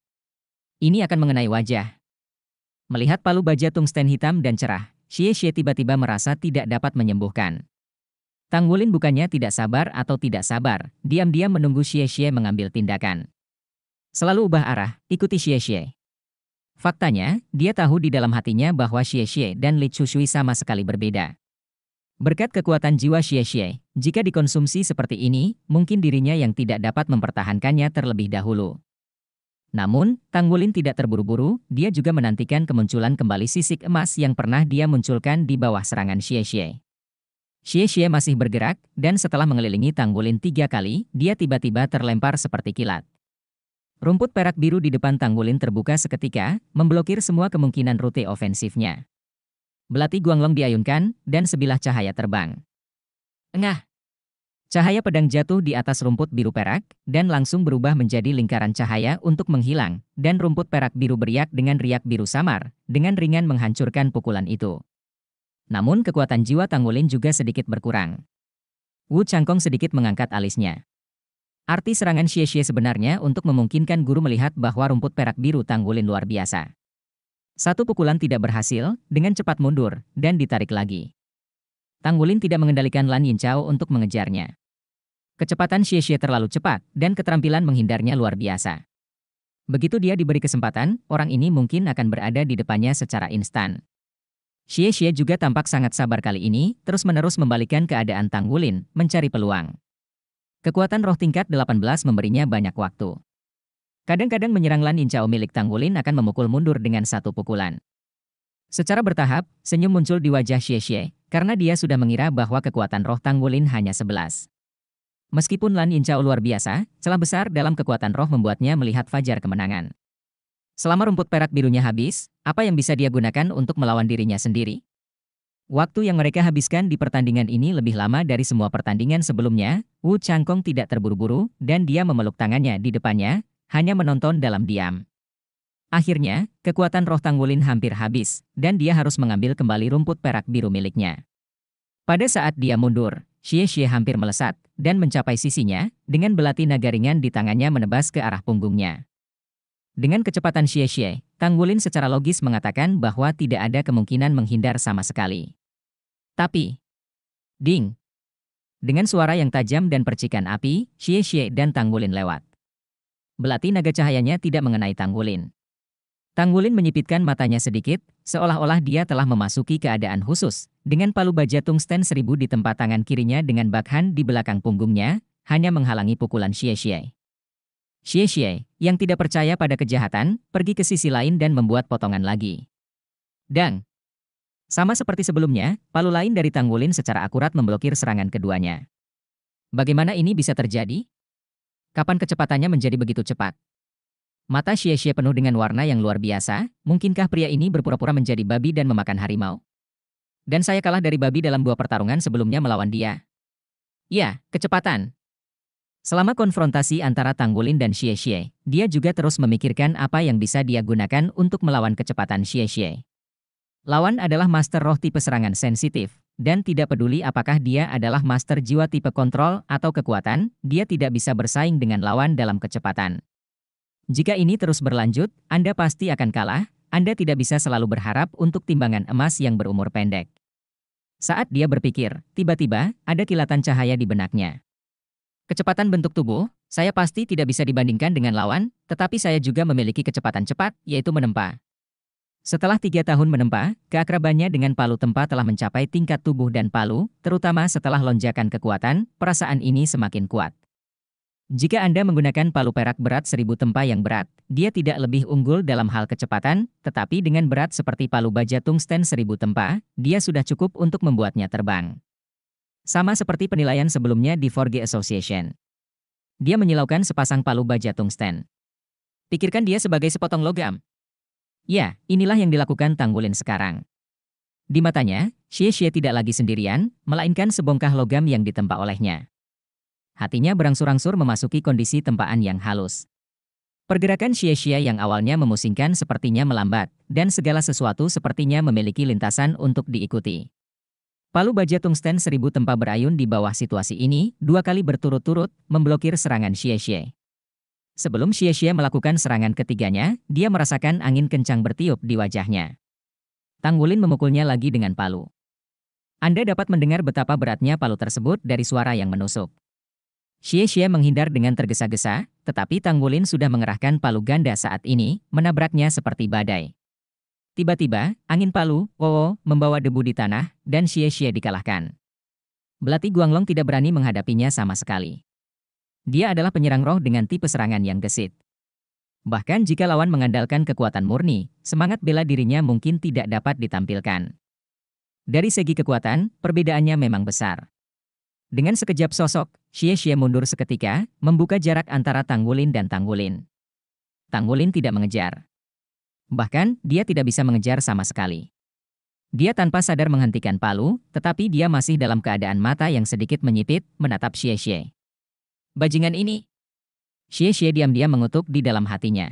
Ini akan mengenai wajah. Melihat palu baja tungsten hitam dan cerah, Xie Xie tiba-tiba merasa tidak dapat menyembuhkan. Tang Wulin bukannya tidak sabar atau tidak sabar, diam-diam menunggu Xie Xie mengambil tindakan. Selalu ubah arah, ikuti Xie Xie. Faktanya, dia tahu di dalam hatinya bahwa Xie Xie dan Li Chushui sama sekali berbeda. Berkat kekuatan jiwa Xie Xie, jika dikonsumsi seperti ini, mungkin dirinya yang tidak dapat mempertahankannya terlebih dahulu. Namun, Tang Wulin tidak terburu-buru, dia juga menantikan kemunculan kembali sisik emas yang pernah dia munculkan di bawah serangan Xie Xie. Xie Xie masih bergerak, dan setelah mengelilingi Tang Wulin tiga kali, dia tiba-tiba terlempar seperti kilat. Rumput perak biru di depan Tanggulin terbuka seketika, memblokir semua kemungkinan rute ofensifnya. Belati Guanglong diayunkan, dan sebilah cahaya terbang. Engah! Cahaya pedang jatuh di atas rumput biru perak, dan langsung berubah menjadi lingkaran cahaya untuk menghilang, dan rumput perak biru beriak dengan riak biru samar, dengan ringan menghancurkan pukulan itu. Namun kekuatan jiwa Tanggulin juga sedikit berkurang. Wu Changkong sedikit mengangkat alisnya. Arti serangan Xie Xie sebenarnya untuk memungkinkan guru melihat bahwa rumput perak biru tanggulin luar biasa. Satu pukulan tidak berhasil, dengan cepat mundur, dan ditarik lagi. Tanggulin tidak mengendalikan Lan Chao untuk mengejarnya. Kecepatan Xie Xie terlalu cepat, dan keterampilan menghindarnya luar biasa. Begitu dia diberi kesempatan, orang ini mungkin akan berada di depannya secara instan. Xie Xie juga tampak sangat sabar kali ini, terus-menerus membalikan keadaan Tanggulin, mencari peluang. Kekuatan roh tingkat 18 memberinya banyak waktu. Kadang-kadang menyerang Lan Incao milik Tang Wulin akan memukul mundur dengan satu pukulan. Secara bertahap, senyum muncul di wajah Xie Xie, karena dia sudah mengira bahwa kekuatan roh Tang Wulin hanya 11. Meskipun Lan Incao luar biasa, celah besar dalam kekuatan roh membuatnya melihat fajar kemenangan. Selama rumput perak birunya habis, apa yang bisa dia gunakan untuk melawan dirinya sendiri? Waktu yang mereka habiskan di pertandingan ini lebih lama dari semua pertandingan sebelumnya, Wu Changkong tidak terburu-buru dan dia memeluk tangannya di depannya, hanya menonton dalam diam. Akhirnya, kekuatan roh Tangwulin hampir habis, dan dia harus mengambil kembali rumput perak biru miliknya. Pada saat dia mundur, Xie Xie hampir melesat, dan mencapai sisinya, dengan belati naga ringan di tangannya menebas ke arah punggungnya. Dengan kecepatan Xie Xie, Tangwulin secara logis mengatakan bahwa tidak ada kemungkinan menghindar sama sekali. Tapi, ding. Dengan suara yang tajam dan percikan api, Xie Xie dan Tanggulin lewat. Belati naga cahayanya tidak mengenai Tanggulin. Tanggulin menyipitkan matanya sedikit, seolah-olah dia telah memasuki keadaan khusus, dengan palu baja tungsten seribu di tempat tangan kirinya dengan bakhan di belakang punggungnya, hanya menghalangi pukulan Xie Xie. Xie Xie, yang tidak percaya pada kejahatan, pergi ke sisi lain dan membuat potongan lagi. Dang! Sama seperti sebelumnya, palu lain dari Tanggulin secara akurat memblokir serangan keduanya. Bagaimana ini bisa terjadi? Kapan kecepatannya menjadi begitu cepat? Mata Xie-Xie penuh dengan warna yang luar biasa, mungkinkah pria ini berpura-pura menjadi babi dan memakan harimau? Dan saya kalah dari babi dalam dua pertarungan sebelumnya melawan dia. Ya, kecepatan. Selama konfrontasi antara Tanggulin dan Xie-Xie, dia juga terus memikirkan apa yang bisa dia gunakan untuk melawan kecepatan Xie-Xie. Lawan adalah master roh tipe serangan sensitif, dan tidak peduli apakah dia adalah master jiwa tipe kontrol atau kekuatan, dia tidak bisa bersaing dengan lawan dalam kecepatan. Jika ini terus berlanjut, Anda pasti akan kalah, Anda tidak bisa selalu berharap untuk timbangan emas yang berumur pendek. Saat dia berpikir, tiba-tiba ada kilatan cahaya di benaknya. Kecepatan bentuk tubuh, saya pasti tidak bisa dibandingkan dengan lawan, tetapi saya juga memiliki kecepatan cepat, yaitu menempa. Setelah tiga tahun menempa, keakrabannya dengan Palu Tempa telah mencapai tingkat tubuh dan Palu, terutama setelah lonjakan kekuatan, perasaan ini semakin kuat. Jika Anda menggunakan palu perak berat seribu tempa yang berat, dia tidak lebih unggul dalam hal kecepatan, tetapi dengan berat seperti palu baja tungsten seribu tempa, dia sudah cukup untuk membuatnya terbang. Sama seperti penilaian sebelumnya di 4G Association. Dia menyilaukan sepasang palu baja tungsten. Pikirkan dia sebagai sepotong logam, Ya, inilah yang dilakukan Tanggulin sekarang. Di matanya, Xie Xie tidak lagi sendirian, melainkan sebongkah logam yang ditempa olehnya. Hatinya berangsur-angsur memasuki kondisi tempaan yang halus. Pergerakan Xie Xie yang awalnya memusingkan sepertinya melambat, dan segala sesuatu sepertinya memiliki lintasan untuk diikuti. Palu Baja Tungsten seribu tempa berayun di bawah situasi ini, dua kali berturut-turut, memblokir serangan Xie Xie. Sebelum Xie Xie melakukan serangan ketiganya, dia merasakan angin kencang bertiup di wajahnya. Tang Wulin memukulnya lagi dengan palu. Anda dapat mendengar betapa beratnya palu tersebut dari suara yang menusuk. Xie Xie menghindar dengan tergesa-gesa, tetapi Tang Wulin sudah mengerahkan palu ganda saat ini, menabraknya seperti badai. Tiba-tiba, angin palu, Wowo, membawa debu di tanah, dan Xie Xie dikalahkan. Belati Guanglong tidak berani menghadapinya sama sekali. Dia adalah penyerang roh dengan tipe serangan yang gesit. Bahkan jika lawan mengandalkan kekuatan murni, semangat bela dirinya mungkin tidak dapat ditampilkan. Dari segi kekuatan, perbedaannya memang besar. Dengan sekejap sosok, Xie Xie mundur seketika, membuka jarak antara Tang Wulin dan Tang Wulin. Tang Wulin tidak mengejar. Bahkan, dia tidak bisa mengejar sama sekali. Dia tanpa sadar menghentikan palu, tetapi dia masih dalam keadaan mata yang sedikit menyipit, menatap Xie Xie. Bajingan ini. Xie Xie diam-diam mengutuk di dalam hatinya.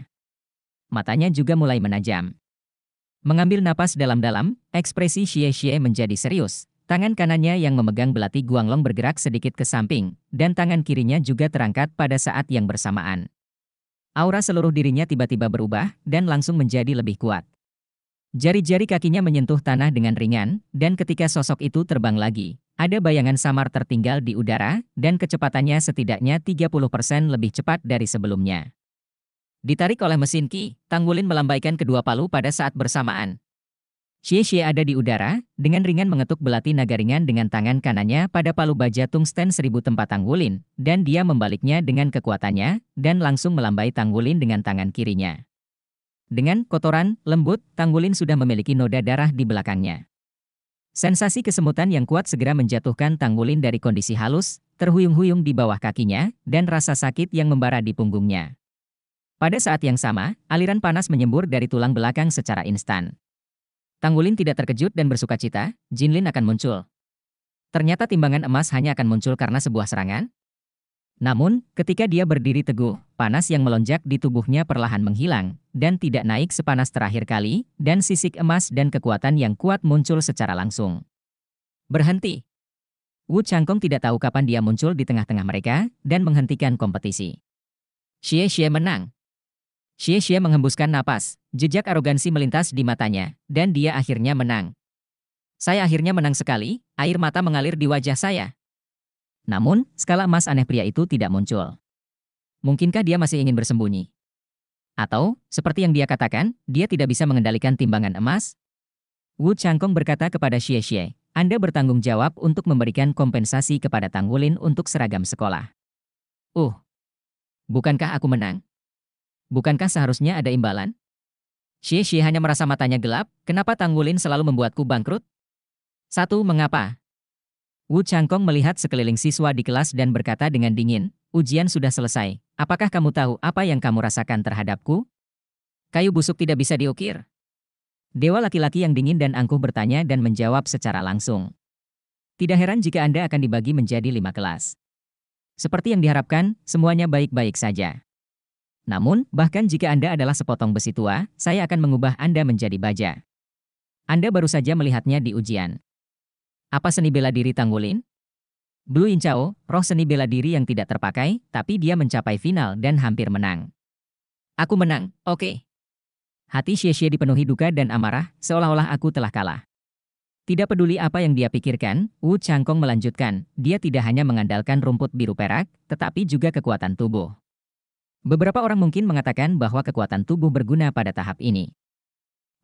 Matanya juga mulai menajam. Mengambil napas dalam-dalam, ekspresi Xie Xie menjadi serius. Tangan kanannya yang memegang belati Guanglong bergerak sedikit ke samping, dan tangan kirinya juga terangkat pada saat yang bersamaan. Aura seluruh dirinya tiba-tiba berubah dan langsung menjadi lebih kuat. Jari-jari kakinya menyentuh tanah dengan ringan, dan ketika sosok itu terbang lagi, ada bayangan samar tertinggal di udara, dan kecepatannya setidaknya 30% lebih cepat dari sebelumnya. Ditarik oleh mesin Ki, Tangwulin melambaikan kedua palu pada saat bersamaan. Xie Xie ada di udara, dengan ringan mengetuk belati naga ringan dengan tangan kanannya pada palu baja tungsten seribu tempat Tangwulin, dan dia membaliknya dengan kekuatannya, dan langsung melambai Tangwulin dengan tangan kirinya. Dengan kotoran, lembut, Tangwulin sudah memiliki noda darah di belakangnya. Sensasi kesemutan yang kuat segera menjatuhkan Tangulin dari kondisi halus, terhuyung-huyung di bawah kakinya, dan rasa sakit yang membara di punggungnya. Pada saat yang sama, aliran panas menyembur dari tulang belakang secara instan. Wulin tidak terkejut dan bersuka cita, Jinlin akan muncul. Ternyata timbangan emas hanya akan muncul karena sebuah serangan, namun, ketika dia berdiri teguh, panas yang melonjak di tubuhnya perlahan menghilang, dan tidak naik sepanas terakhir kali, dan sisik emas dan kekuatan yang kuat muncul secara langsung. Berhenti. Wu Changkong tidak tahu kapan dia muncul di tengah-tengah mereka, dan menghentikan kompetisi. Xie Xie menang. Xie Xie menghembuskan napas, jejak arogansi melintas di matanya, dan dia akhirnya menang. Saya akhirnya menang sekali, air mata mengalir di wajah saya. Namun, skala emas aneh pria itu tidak muncul. Mungkinkah dia masih ingin bersembunyi? Atau, seperti yang dia katakan, dia tidak bisa mengendalikan timbangan emas? Wu Changkong berkata kepada Xie Xie, Anda bertanggung jawab untuk memberikan kompensasi kepada Tang Wulin untuk seragam sekolah. Uh, bukankah aku menang? Bukankah seharusnya ada imbalan? Xie Xie hanya merasa matanya gelap, kenapa Tang Wulin selalu membuatku bangkrut? Satu, mengapa? Wu Changkong melihat sekeliling siswa di kelas dan berkata dengan dingin, ujian sudah selesai. Apakah kamu tahu apa yang kamu rasakan terhadapku? Kayu busuk tidak bisa diukir. Dewa laki-laki yang dingin dan angkuh bertanya dan menjawab secara langsung. Tidak heran jika Anda akan dibagi menjadi lima kelas. Seperti yang diharapkan, semuanya baik-baik saja. Namun, bahkan jika Anda adalah sepotong besi tua, saya akan mengubah Anda menjadi baja. Anda baru saja melihatnya di ujian. Apa seni bela diri Tanggulin? Blue incao, roh seni bela diri yang tidak terpakai, tapi dia mencapai final dan hampir menang. Aku menang, oke. Okay. Hati Xie Xie dipenuhi duka dan amarah, seolah-olah aku telah kalah. Tidak peduli apa yang dia pikirkan, Wu Changkong melanjutkan, dia tidak hanya mengandalkan rumput biru perak, tetapi juga kekuatan tubuh. Beberapa orang mungkin mengatakan bahwa kekuatan tubuh berguna pada tahap ini.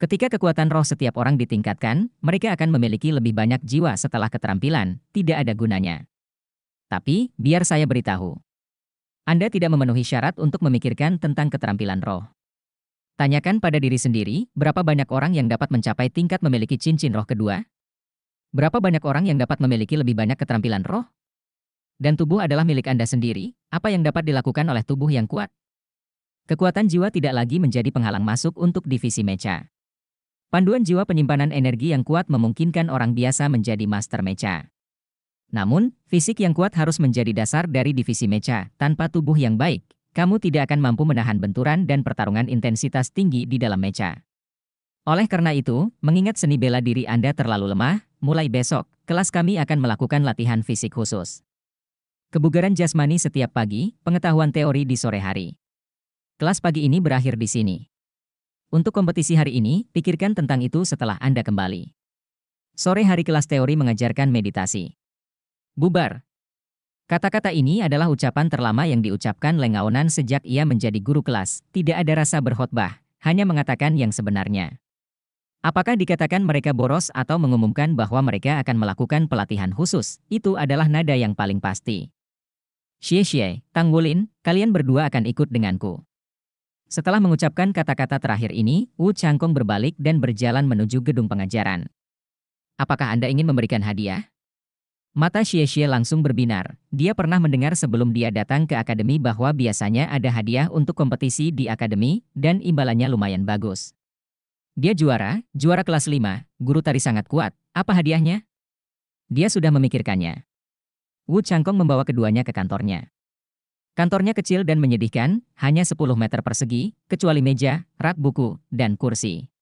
Ketika kekuatan roh setiap orang ditingkatkan, mereka akan memiliki lebih banyak jiwa setelah keterampilan, tidak ada gunanya. Tapi, biar saya beritahu. Anda tidak memenuhi syarat untuk memikirkan tentang keterampilan roh. Tanyakan pada diri sendiri, berapa banyak orang yang dapat mencapai tingkat memiliki cincin roh kedua? Berapa banyak orang yang dapat memiliki lebih banyak keterampilan roh? Dan tubuh adalah milik Anda sendiri, apa yang dapat dilakukan oleh tubuh yang kuat? Kekuatan jiwa tidak lagi menjadi penghalang masuk untuk divisi mecha. Panduan jiwa penyimpanan energi yang kuat memungkinkan orang biasa menjadi master mecha. Namun, fisik yang kuat harus menjadi dasar dari divisi mecha. Tanpa tubuh yang baik, kamu tidak akan mampu menahan benturan dan pertarungan intensitas tinggi di dalam mecha. Oleh karena itu, mengingat seni bela diri Anda terlalu lemah, mulai besok, kelas kami akan melakukan latihan fisik khusus. Kebugaran jasmani setiap pagi, pengetahuan teori di sore hari. Kelas pagi ini berakhir di sini. Untuk kompetisi hari ini, pikirkan tentang itu setelah Anda kembali. Sore hari kelas teori mengajarkan meditasi. Bubar. Kata-kata ini adalah ucapan terlama yang diucapkan Lengaonan sejak ia menjadi guru kelas. Tidak ada rasa berkhotbah, hanya mengatakan yang sebenarnya. Apakah dikatakan mereka boros atau mengumumkan bahwa mereka akan melakukan pelatihan khusus, itu adalah nada yang paling pasti. Xie Xie, Tang Wulin, kalian berdua akan ikut denganku. Setelah mengucapkan kata-kata terakhir ini, Wu Changkong berbalik dan berjalan menuju gedung pengajaran. Apakah Anda ingin memberikan hadiah? Mata Xie Xie langsung berbinar. Dia pernah mendengar sebelum dia datang ke akademi bahwa biasanya ada hadiah untuk kompetisi di akademi, dan imbalannya lumayan bagus. Dia juara, juara kelas 5, guru tari sangat kuat. Apa hadiahnya? Dia sudah memikirkannya. Wu Changkong membawa keduanya ke kantornya. Kantornya kecil dan menyedihkan, hanya 10 meter persegi, kecuali meja, rak buku, dan kursi.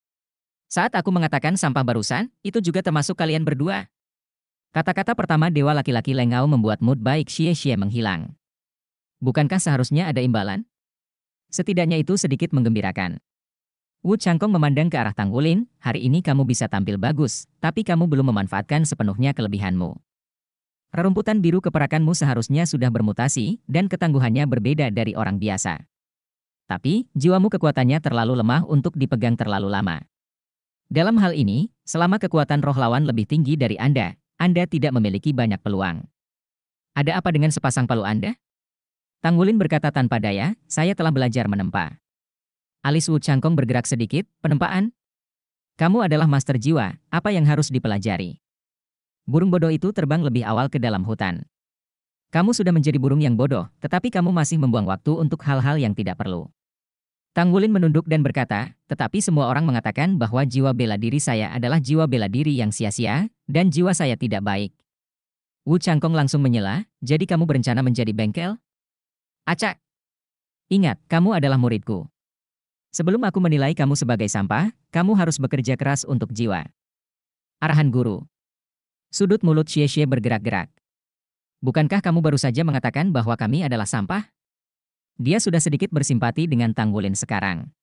Saat aku mengatakan sampah barusan, itu juga termasuk kalian berdua. Kata-kata pertama dewa laki-laki Lengau membuat mood baik Xie Xie menghilang. Bukankah seharusnya ada imbalan? Setidaknya itu sedikit menggembirakan. Wu Changkong memandang ke arah Tang Wulin. hari ini kamu bisa tampil bagus, tapi kamu belum memanfaatkan sepenuhnya kelebihanmu. Rerumputan biru keperakanmu seharusnya sudah bermutasi, dan ketangguhannya berbeda dari orang biasa. Tapi, jiwamu kekuatannya terlalu lemah untuk dipegang terlalu lama. Dalam hal ini, selama kekuatan roh lawan lebih tinggi dari Anda, Anda tidak memiliki banyak peluang. Ada apa dengan sepasang palu Anda? Tanggulin berkata tanpa daya, saya telah belajar menempa. Alis Wu Changkong bergerak sedikit, penempaan. Kamu adalah master jiwa, apa yang harus dipelajari? burung bodoh itu terbang lebih awal ke dalam hutan. Kamu sudah menjadi burung yang bodoh, tetapi kamu masih membuang waktu untuk hal-hal yang tidak perlu. Tang Wulin menunduk dan berkata, tetapi semua orang mengatakan bahwa jiwa bela diri saya adalah jiwa bela diri yang sia-sia, dan jiwa saya tidak baik. Wu Changkong langsung menyela, jadi kamu berencana menjadi bengkel? Acak! Ingat, kamu adalah muridku. Sebelum aku menilai kamu sebagai sampah, kamu harus bekerja keras untuk jiwa. Arahan guru. Sudut mulut Xie bergerak-gerak. Bukankah kamu baru saja mengatakan bahwa kami adalah sampah? Dia sudah sedikit bersimpati dengan Tang Wulin sekarang.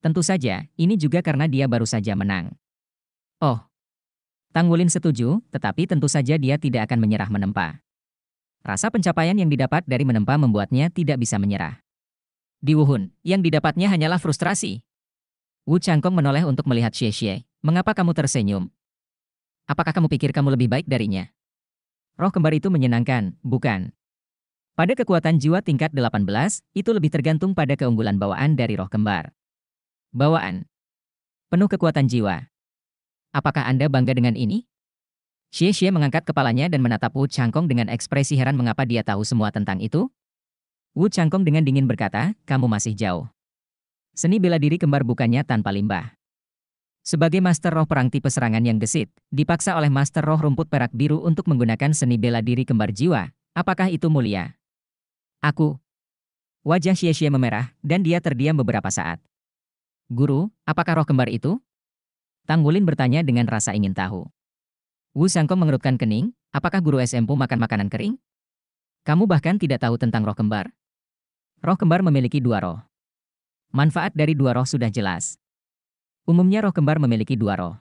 Tentu saja, ini juga karena dia baru saja menang. Oh. Tang Wulin setuju, tetapi tentu saja dia tidak akan menyerah menempa. Rasa pencapaian yang didapat dari menempa membuatnya tidak bisa menyerah. Di Wuhun, yang didapatnya hanyalah frustrasi. Wu Changkong menoleh untuk melihat Xie Xie. Mengapa kamu tersenyum? Apakah kamu pikir kamu lebih baik darinya? Roh kembar itu menyenangkan, bukan? Pada kekuatan jiwa tingkat 18, itu lebih tergantung pada keunggulan bawaan dari roh kembar. Bawaan. Penuh kekuatan jiwa. Apakah Anda bangga dengan ini? Xie Xie mengangkat kepalanya dan menatap Wu Changkong dengan ekspresi heran mengapa dia tahu semua tentang itu. Wu Changkong dengan dingin berkata, kamu masih jauh. Seni bela diri kembar bukannya tanpa limbah. Sebagai master roh perang tipe serangan yang gesit, dipaksa oleh master roh rumput perak biru untuk menggunakan seni bela diri kembar jiwa, apakah itu mulia? Aku. Wajah Xie Xie memerah, dan dia terdiam beberapa saat. Guru, apakah roh kembar itu? Tang Wulin bertanya dengan rasa ingin tahu. Wu Sangkong mengerutkan kening, apakah guru SMP makan makanan kering? Kamu bahkan tidak tahu tentang roh kembar. Roh kembar memiliki dua roh. Manfaat dari dua roh sudah jelas, Umumnya roh kembar memiliki dua roh.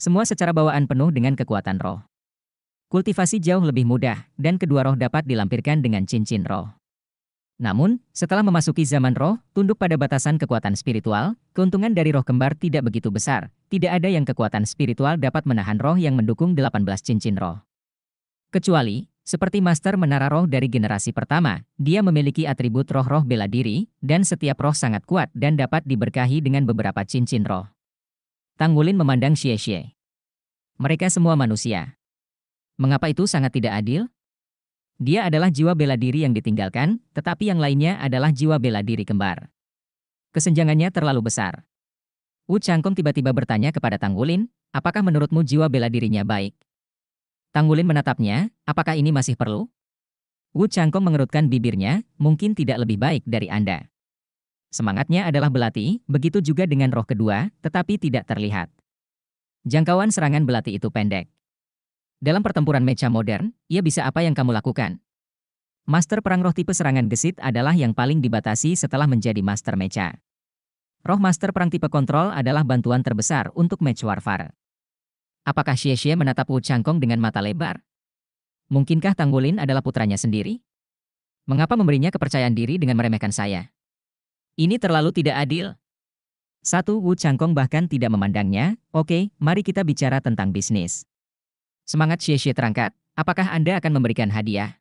Semua secara bawaan penuh dengan kekuatan roh. Kultivasi jauh lebih mudah, dan kedua roh dapat dilampirkan dengan cincin roh. Namun, setelah memasuki zaman roh, tunduk pada batasan kekuatan spiritual, keuntungan dari roh kembar tidak begitu besar. Tidak ada yang kekuatan spiritual dapat menahan roh yang mendukung 18 cincin roh. Kecuali, seperti master menara roh dari generasi pertama, dia memiliki atribut roh-roh bela diri, dan setiap roh sangat kuat dan dapat diberkahi dengan beberapa cincin roh. Tang Wulin memandang Xie Xie. Mereka semua manusia. Mengapa itu sangat tidak adil? Dia adalah jiwa bela diri yang ditinggalkan, tetapi yang lainnya adalah jiwa bela diri kembar. Kesenjangannya terlalu besar. Wu Changkong tiba-tiba bertanya kepada Tang Wulin, apakah menurutmu jiwa bela dirinya baik? Tanggulin menatapnya, apakah ini masih perlu? Wu Changkong mengerutkan bibirnya, mungkin tidak lebih baik dari Anda. Semangatnya adalah belati, begitu juga dengan roh kedua, tetapi tidak terlihat. Jangkauan serangan belati itu pendek. Dalam pertempuran mecha modern, ia bisa apa yang kamu lakukan. Master perang roh tipe serangan gesit adalah yang paling dibatasi setelah menjadi master mecha. Roh master perang tipe kontrol adalah bantuan terbesar untuk match warfare. Apakah Xie Xie menatap Wu Changkong dengan mata lebar? Mungkinkah Tang Wulin adalah putranya sendiri? Mengapa memberinya kepercayaan diri dengan meremehkan saya? Ini terlalu tidak adil. Satu Wu Changkong bahkan tidak memandangnya, oke, mari kita bicara tentang bisnis. Semangat Xie Xie terangkat, apakah Anda akan memberikan hadiah?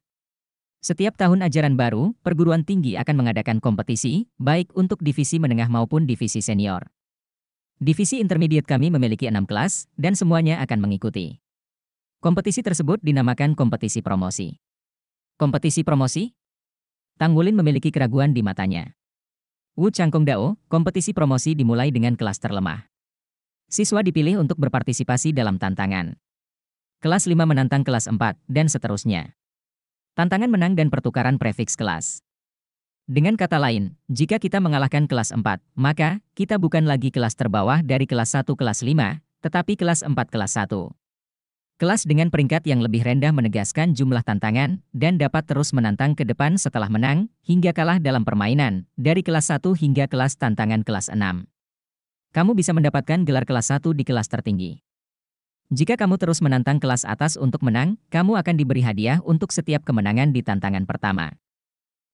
Setiap tahun ajaran baru, perguruan tinggi akan mengadakan kompetisi, baik untuk divisi menengah maupun divisi senior. Divisi intermediate kami memiliki enam kelas, dan semuanya akan mengikuti. Kompetisi tersebut dinamakan kompetisi promosi. Kompetisi promosi? Tang Wulin memiliki keraguan di matanya. Wu Changkong Dao, kompetisi promosi dimulai dengan kelas terlemah. Siswa dipilih untuk berpartisipasi dalam tantangan. Kelas 5 menantang kelas 4, dan seterusnya. Tantangan menang dan pertukaran prefiks kelas. Dengan kata lain, jika kita mengalahkan kelas 4, maka kita bukan lagi kelas terbawah dari kelas 1 kelas 5, tetapi kelas 4 kelas 1. Kelas dengan peringkat yang lebih rendah menegaskan jumlah tantangan dan dapat terus menantang ke depan setelah menang hingga kalah dalam permainan dari kelas 1 hingga kelas tantangan kelas 6. Kamu bisa mendapatkan gelar kelas 1 di kelas tertinggi. Jika kamu terus menantang kelas atas untuk menang, kamu akan diberi hadiah untuk setiap kemenangan di tantangan pertama.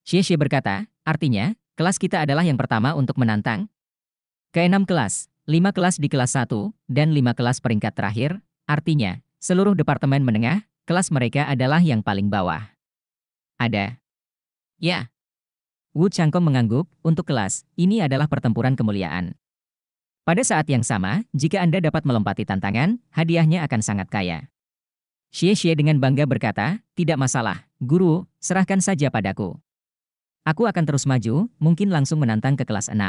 Xie Xie berkata, artinya, kelas kita adalah yang pertama untuk menantang. Keenam kelas, lima kelas di kelas satu dan lima kelas peringkat terakhir, artinya, seluruh departemen menengah, kelas mereka adalah yang paling bawah. Ada. Ya. Wu Changkong mengangguk, untuk kelas, ini adalah pertempuran kemuliaan. Pada saat yang sama, jika Anda dapat melompati tantangan, hadiahnya akan sangat kaya. Xie Xie dengan bangga berkata, tidak masalah, guru, serahkan saja padaku. Aku akan terus maju, mungkin langsung menantang ke kelas 6.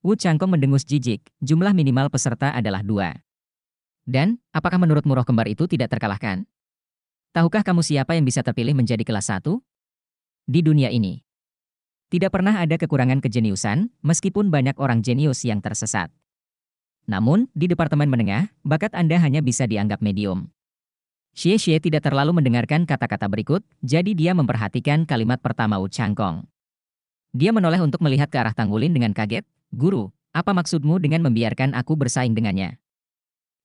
Wu Changkong mendengus jijik, jumlah minimal peserta adalah dua. Dan, apakah menurut roh kembar itu tidak terkalahkan? Tahukah kamu siapa yang bisa terpilih menjadi kelas 1? Di dunia ini. Tidak pernah ada kekurangan kejeniusan, meskipun banyak orang jenius yang tersesat. Namun, di departemen menengah, bakat Anda hanya bisa dianggap medium. Xie Xie tidak terlalu mendengarkan kata-kata berikut, jadi dia memperhatikan kalimat pertama Wu Changkong. Dia menoleh untuk melihat ke arah Tang Wulin dengan kaget, Guru, apa maksudmu dengan membiarkan aku bersaing dengannya?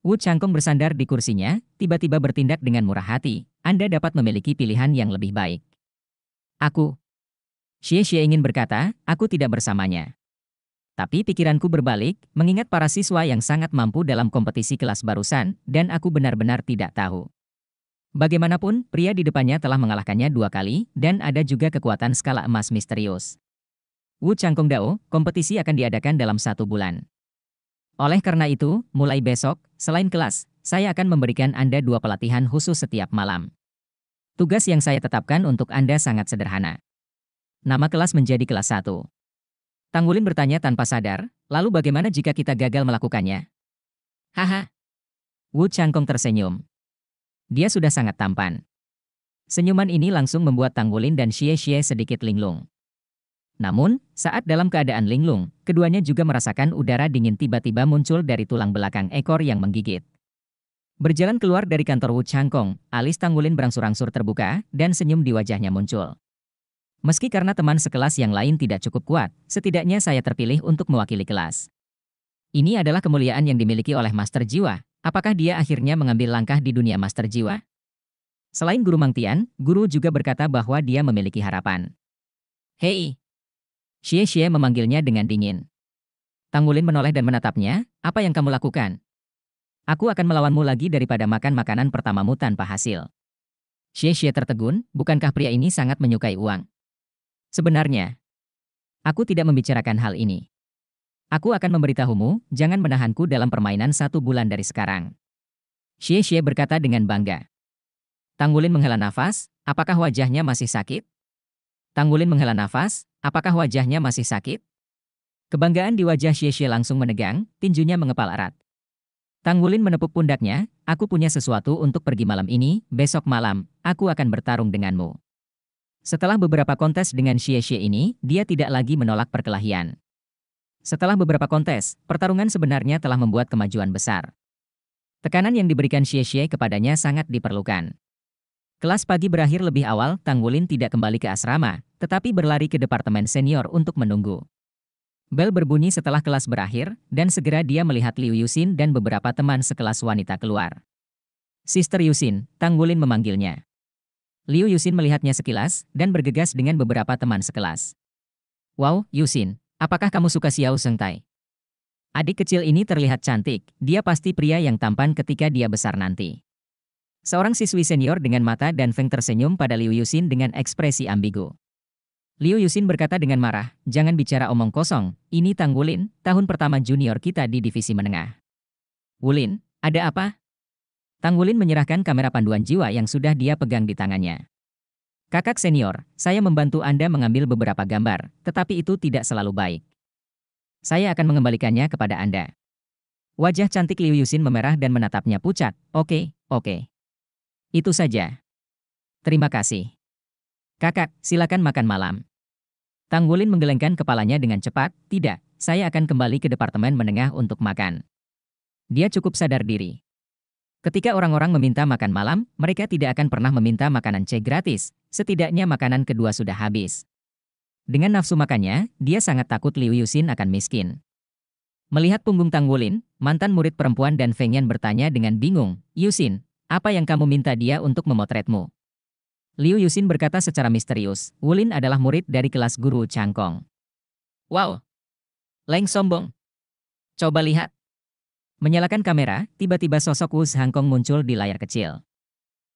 Wu Changkong bersandar di kursinya, tiba-tiba bertindak dengan murah hati, Anda dapat memiliki pilihan yang lebih baik. Aku. Xie Xie ingin berkata, aku tidak bersamanya. Tapi pikiranku berbalik, mengingat para siswa yang sangat mampu dalam kompetisi kelas barusan, dan aku benar-benar tidak tahu. Bagaimanapun, pria di depannya telah mengalahkannya dua kali, dan ada juga kekuatan skala emas misterius. Wu Changkong Dao, kompetisi akan diadakan dalam satu bulan. Oleh karena itu, mulai besok, selain kelas, saya akan memberikan Anda dua pelatihan khusus setiap malam. Tugas yang saya tetapkan untuk Anda sangat sederhana. Nama kelas menjadi kelas 1. Tangulin bertanya tanpa sadar, lalu bagaimana jika kita gagal melakukannya? Haha. Wu Changkong tersenyum. Dia sudah sangat tampan. Senyuman ini langsung membuat Tang Wulin dan Xie Xie sedikit linglung. Namun, saat dalam keadaan linglung, keduanya juga merasakan udara dingin tiba-tiba muncul dari tulang belakang ekor yang menggigit. Berjalan keluar dari kantor Wu Changkong, alis Tang Wulin berangsur-angsur terbuka, dan senyum di wajahnya muncul. Meski karena teman sekelas yang lain tidak cukup kuat, setidaknya saya terpilih untuk mewakili kelas. Ini adalah kemuliaan yang dimiliki oleh Master Jiwa, Apakah dia akhirnya mengambil langkah di dunia master jiwa? Selain Guru Mangtian, Guru juga berkata bahwa dia memiliki harapan. Hei! Xie Xie memanggilnya dengan dingin. Tangulin menoleh dan menatapnya, apa yang kamu lakukan? Aku akan melawanmu lagi daripada makan makanan pertamamu tanpa hasil. Xie Xie tertegun, bukankah pria ini sangat menyukai uang? Sebenarnya, aku tidak membicarakan hal ini. Aku akan memberitahumu, jangan menahanku dalam permainan satu bulan dari sekarang. Xie Xie berkata dengan bangga. Tanggulin menghela nafas, apakah wajahnya masih sakit? Tanggulin menghela nafas, apakah wajahnya masih sakit? Kebanggaan di wajah Xie Xie langsung menegang, tinjunya mengepal erat. Tanggulin menepuk pundaknya, aku punya sesuatu untuk pergi malam ini, besok malam, aku akan bertarung denganmu. Setelah beberapa kontes dengan Xie Xie ini, dia tidak lagi menolak perkelahian. Setelah beberapa kontes, pertarungan sebenarnya telah membuat kemajuan besar. Tekanan yang diberikan Xie Xie kepadanya sangat diperlukan. Kelas pagi berakhir lebih awal, Tang Wulin tidak kembali ke asrama, tetapi berlari ke departemen senior untuk menunggu. Bel berbunyi setelah kelas berakhir, dan segera dia melihat Liu Yusin dan beberapa teman sekelas wanita keluar. Sister Yusin, Tang Wulin memanggilnya. Liu Yusin melihatnya sekilas, dan bergegas dengan beberapa teman sekelas. Wow, Yusin, Apakah kamu suka Xiao Sengtai? Adik kecil ini terlihat cantik, dia pasti pria yang tampan ketika dia besar nanti. Seorang siswi senior dengan mata dan Feng tersenyum pada Liu Yuxin dengan ekspresi ambigu. Liu Yuxin berkata dengan marah, jangan bicara omong kosong, ini Tang Wulin, tahun pertama junior kita di divisi menengah. Wulin, ada apa? Tang Wulin menyerahkan kamera panduan jiwa yang sudah dia pegang di tangannya. Kakak senior, saya membantu Anda mengambil beberapa gambar, tetapi itu tidak selalu baik. Saya akan mengembalikannya kepada Anda. Wajah cantik Liu Yusin memerah dan menatapnya pucat. Oke, oke. Itu saja. Terima kasih. Kakak, silakan makan malam. Tang Wulin menggelengkan kepalanya dengan cepat, tidak, saya akan kembali ke departemen menengah untuk makan. Dia cukup sadar diri. Ketika orang-orang meminta makan malam, mereka tidak akan pernah meminta makanan C gratis, setidaknya makanan kedua sudah habis. Dengan nafsu makannya, dia sangat takut Liu Yuxin akan miskin. Melihat punggung Tang Wulin, mantan murid perempuan dan Feng Yan bertanya dengan bingung, Yuxin, apa yang kamu minta dia untuk memotretmu? Liu Yuxin berkata secara misterius, Wulin adalah murid dari kelas guru Changkong. Wow! Leng sombong! Coba lihat! Menyalakan kamera, tiba-tiba sosok Wu Hangkong muncul di layar kecil.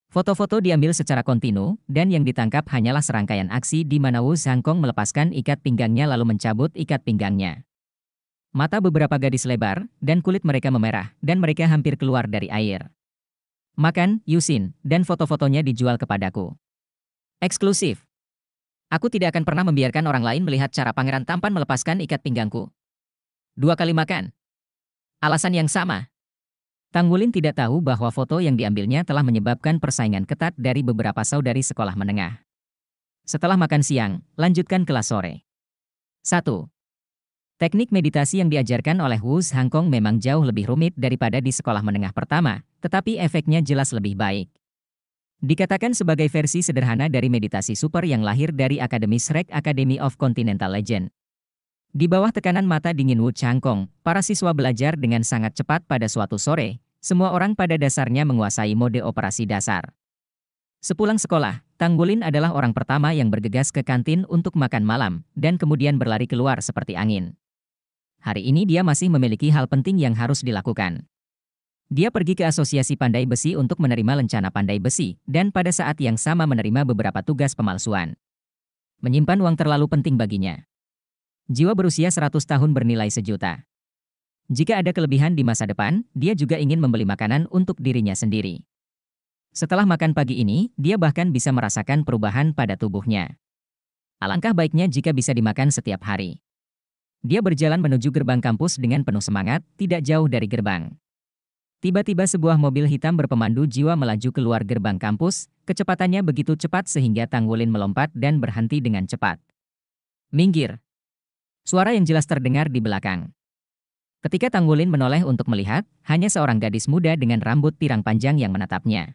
Foto-foto diambil secara kontinu, dan yang ditangkap hanyalah serangkaian aksi di mana Wu Zhangkong melepaskan ikat pinggangnya lalu mencabut ikat pinggangnya. Mata beberapa gadis lebar, dan kulit mereka memerah, dan mereka hampir keluar dari air. Makan, Yusin, dan foto-fotonya dijual kepadaku. Eksklusif. Aku tidak akan pernah membiarkan orang lain melihat cara pangeran tampan melepaskan ikat pinggangku. Dua kali makan. Alasan yang sama. Tanggulin tidak tahu bahwa foto yang diambilnya telah menyebabkan persaingan ketat dari beberapa saudari sekolah menengah. Setelah makan siang, lanjutkan kelas sore. 1. Teknik meditasi yang diajarkan oleh Wu Hangkong memang jauh lebih rumit daripada di sekolah menengah pertama, tetapi efeknya jelas lebih baik. Dikatakan sebagai versi sederhana dari meditasi super yang lahir dari Akademi Shrek Academy of Continental Legend. Di bawah tekanan mata dingin Wu Changkong, para siswa belajar dengan sangat cepat pada suatu sore, semua orang pada dasarnya menguasai mode operasi dasar. Sepulang sekolah, Tang Gulin adalah orang pertama yang bergegas ke kantin untuk makan malam, dan kemudian berlari keluar seperti angin. Hari ini dia masih memiliki hal penting yang harus dilakukan. Dia pergi ke Asosiasi Pandai Besi untuk menerima lencana pandai besi, dan pada saat yang sama menerima beberapa tugas pemalsuan. Menyimpan uang terlalu penting baginya. Jiwa berusia 100 tahun bernilai sejuta. Jika ada kelebihan di masa depan, dia juga ingin membeli makanan untuk dirinya sendiri. Setelah makan pagi ini, dia bahkan bisa merasakan perubahan pada tubuhnya. Alangkah baiknya jika bisa dimakan setiap hari. Dia berjalan menuju gerbang kampus dengan penuh semangat, tidak jauh dari gerbang. Tiba-tiba sebuah mobil hitam berpemandu jiwa melaju keluar gerbang kampus, kecepatannya begitu cepat sehingga Tang Wulin melompat dan berhenti dengan cepat. Minggir, Suara yang jelas terdengar di belakang. Ketika Tanggulin menoleh untuk melihat, hanya seorang gadis muda dengan rambut pirang panjang yang menatapnya.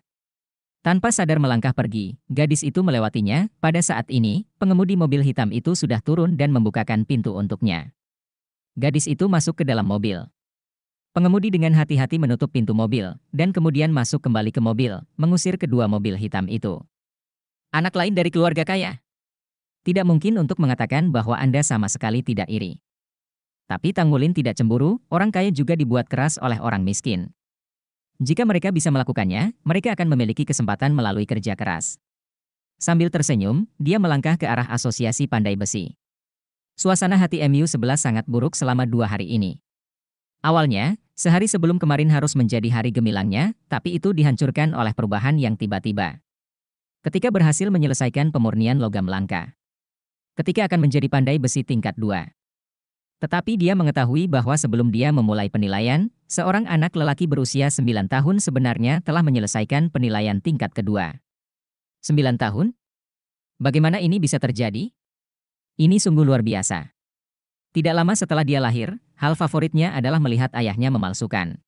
Tanpa sadar melangkah pergi, gadis itu melewatinya. Pada saat ini, pengemudi mobil hitam itu sudah turun dan membukakan pintu untuknya. Gadis itu masuk ke dalam mobil. Pengemudi dengan hati-hati menutup pintu mobil, dan kemudian masuk kembali ke mobil, mengusir kedua mobil hitam itu. Anak lain dari keluarga kaya. Tidak mungkin untuk mengatakan bahwa Anda sama sekali tidak iri. Tapi Tang Wulin tidak cemburu, orang kaya juga dibuat keras oleh orang miskin. Jika mereka bisa melakukannya, mereka akan memiliki kesempatan melalui kerja keras. Sambil tersenyum, dia melangkah ke arah asosiasi pandai besi. Suasana hati MU11 sangat buruk selama dua hari ini. Awalnya, sehari sebelum kemarin harus menjadi hari gemilangnya, tapi itu dihancurkan oleh perubahan yang tiba-tiba ketika berhasil menyelesaikan pemurnian logam langka ketika akan menjadi pandai besi tingkat 2. Tetapi dia mengetahui bahwa sebelum dia memulai penilaian, seorang anak lelaki berusia 9 tahun sebenarnya telah menyelesaikan penilaian tingkat kedua. 9 tahun? Bagaimana ini bisa terjadi? Ini sungguh luar biasa. Tidak lama setelah dia lahir, hal favoritnya adalah melihat ayahnya memalsukan.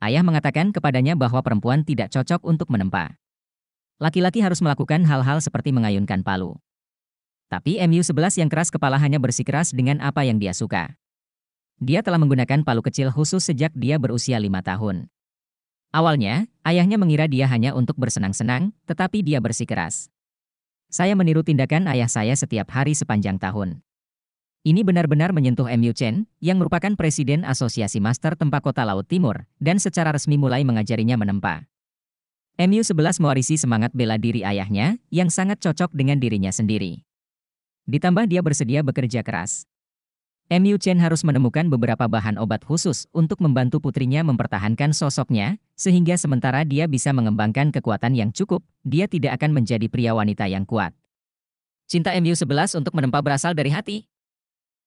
Ayah mengatakan kepadanya bahwa perempuan tidak cocok untuk menempa. Laki-laki harus melakukan hal-hal seperti mengayunkan palu. Tapi MU-11 yang keras kepala hanya bersikeras dengan apa yang dia suka. Dia telah menggunakan palu kecil khusus sejak dia berusia lima tahun. Awalnya, ayahnya mengira dia hanya untuk bersenang-senang, tetapi dia bersikeras. Saya meniru tindakan ayah saya setiap hari sepanjang tahun. Ini benar-benar menyentuh MU Chen, yang merupakan presiden Asosiasi Master Tempa Kota Laut Timur, dan secara resmi mulai mengajarinya menempa. MU 11 mewarisi semangat bela diri ayahnya, yang sangat cocok dengan dirinya sendiri. Ditambah dia bersedia bekerja keras. MU Chen harus menemukan beberapa bahan obat khusus untuk membantu putrinya mempertahankan sosoknya, sehingga sementara dia bisa mengembangkan kekuatan yang cukup, dia tidak akan menjadi pria wanita yang kuat. Cinta MU 11 untuk menempa berasal dari hati.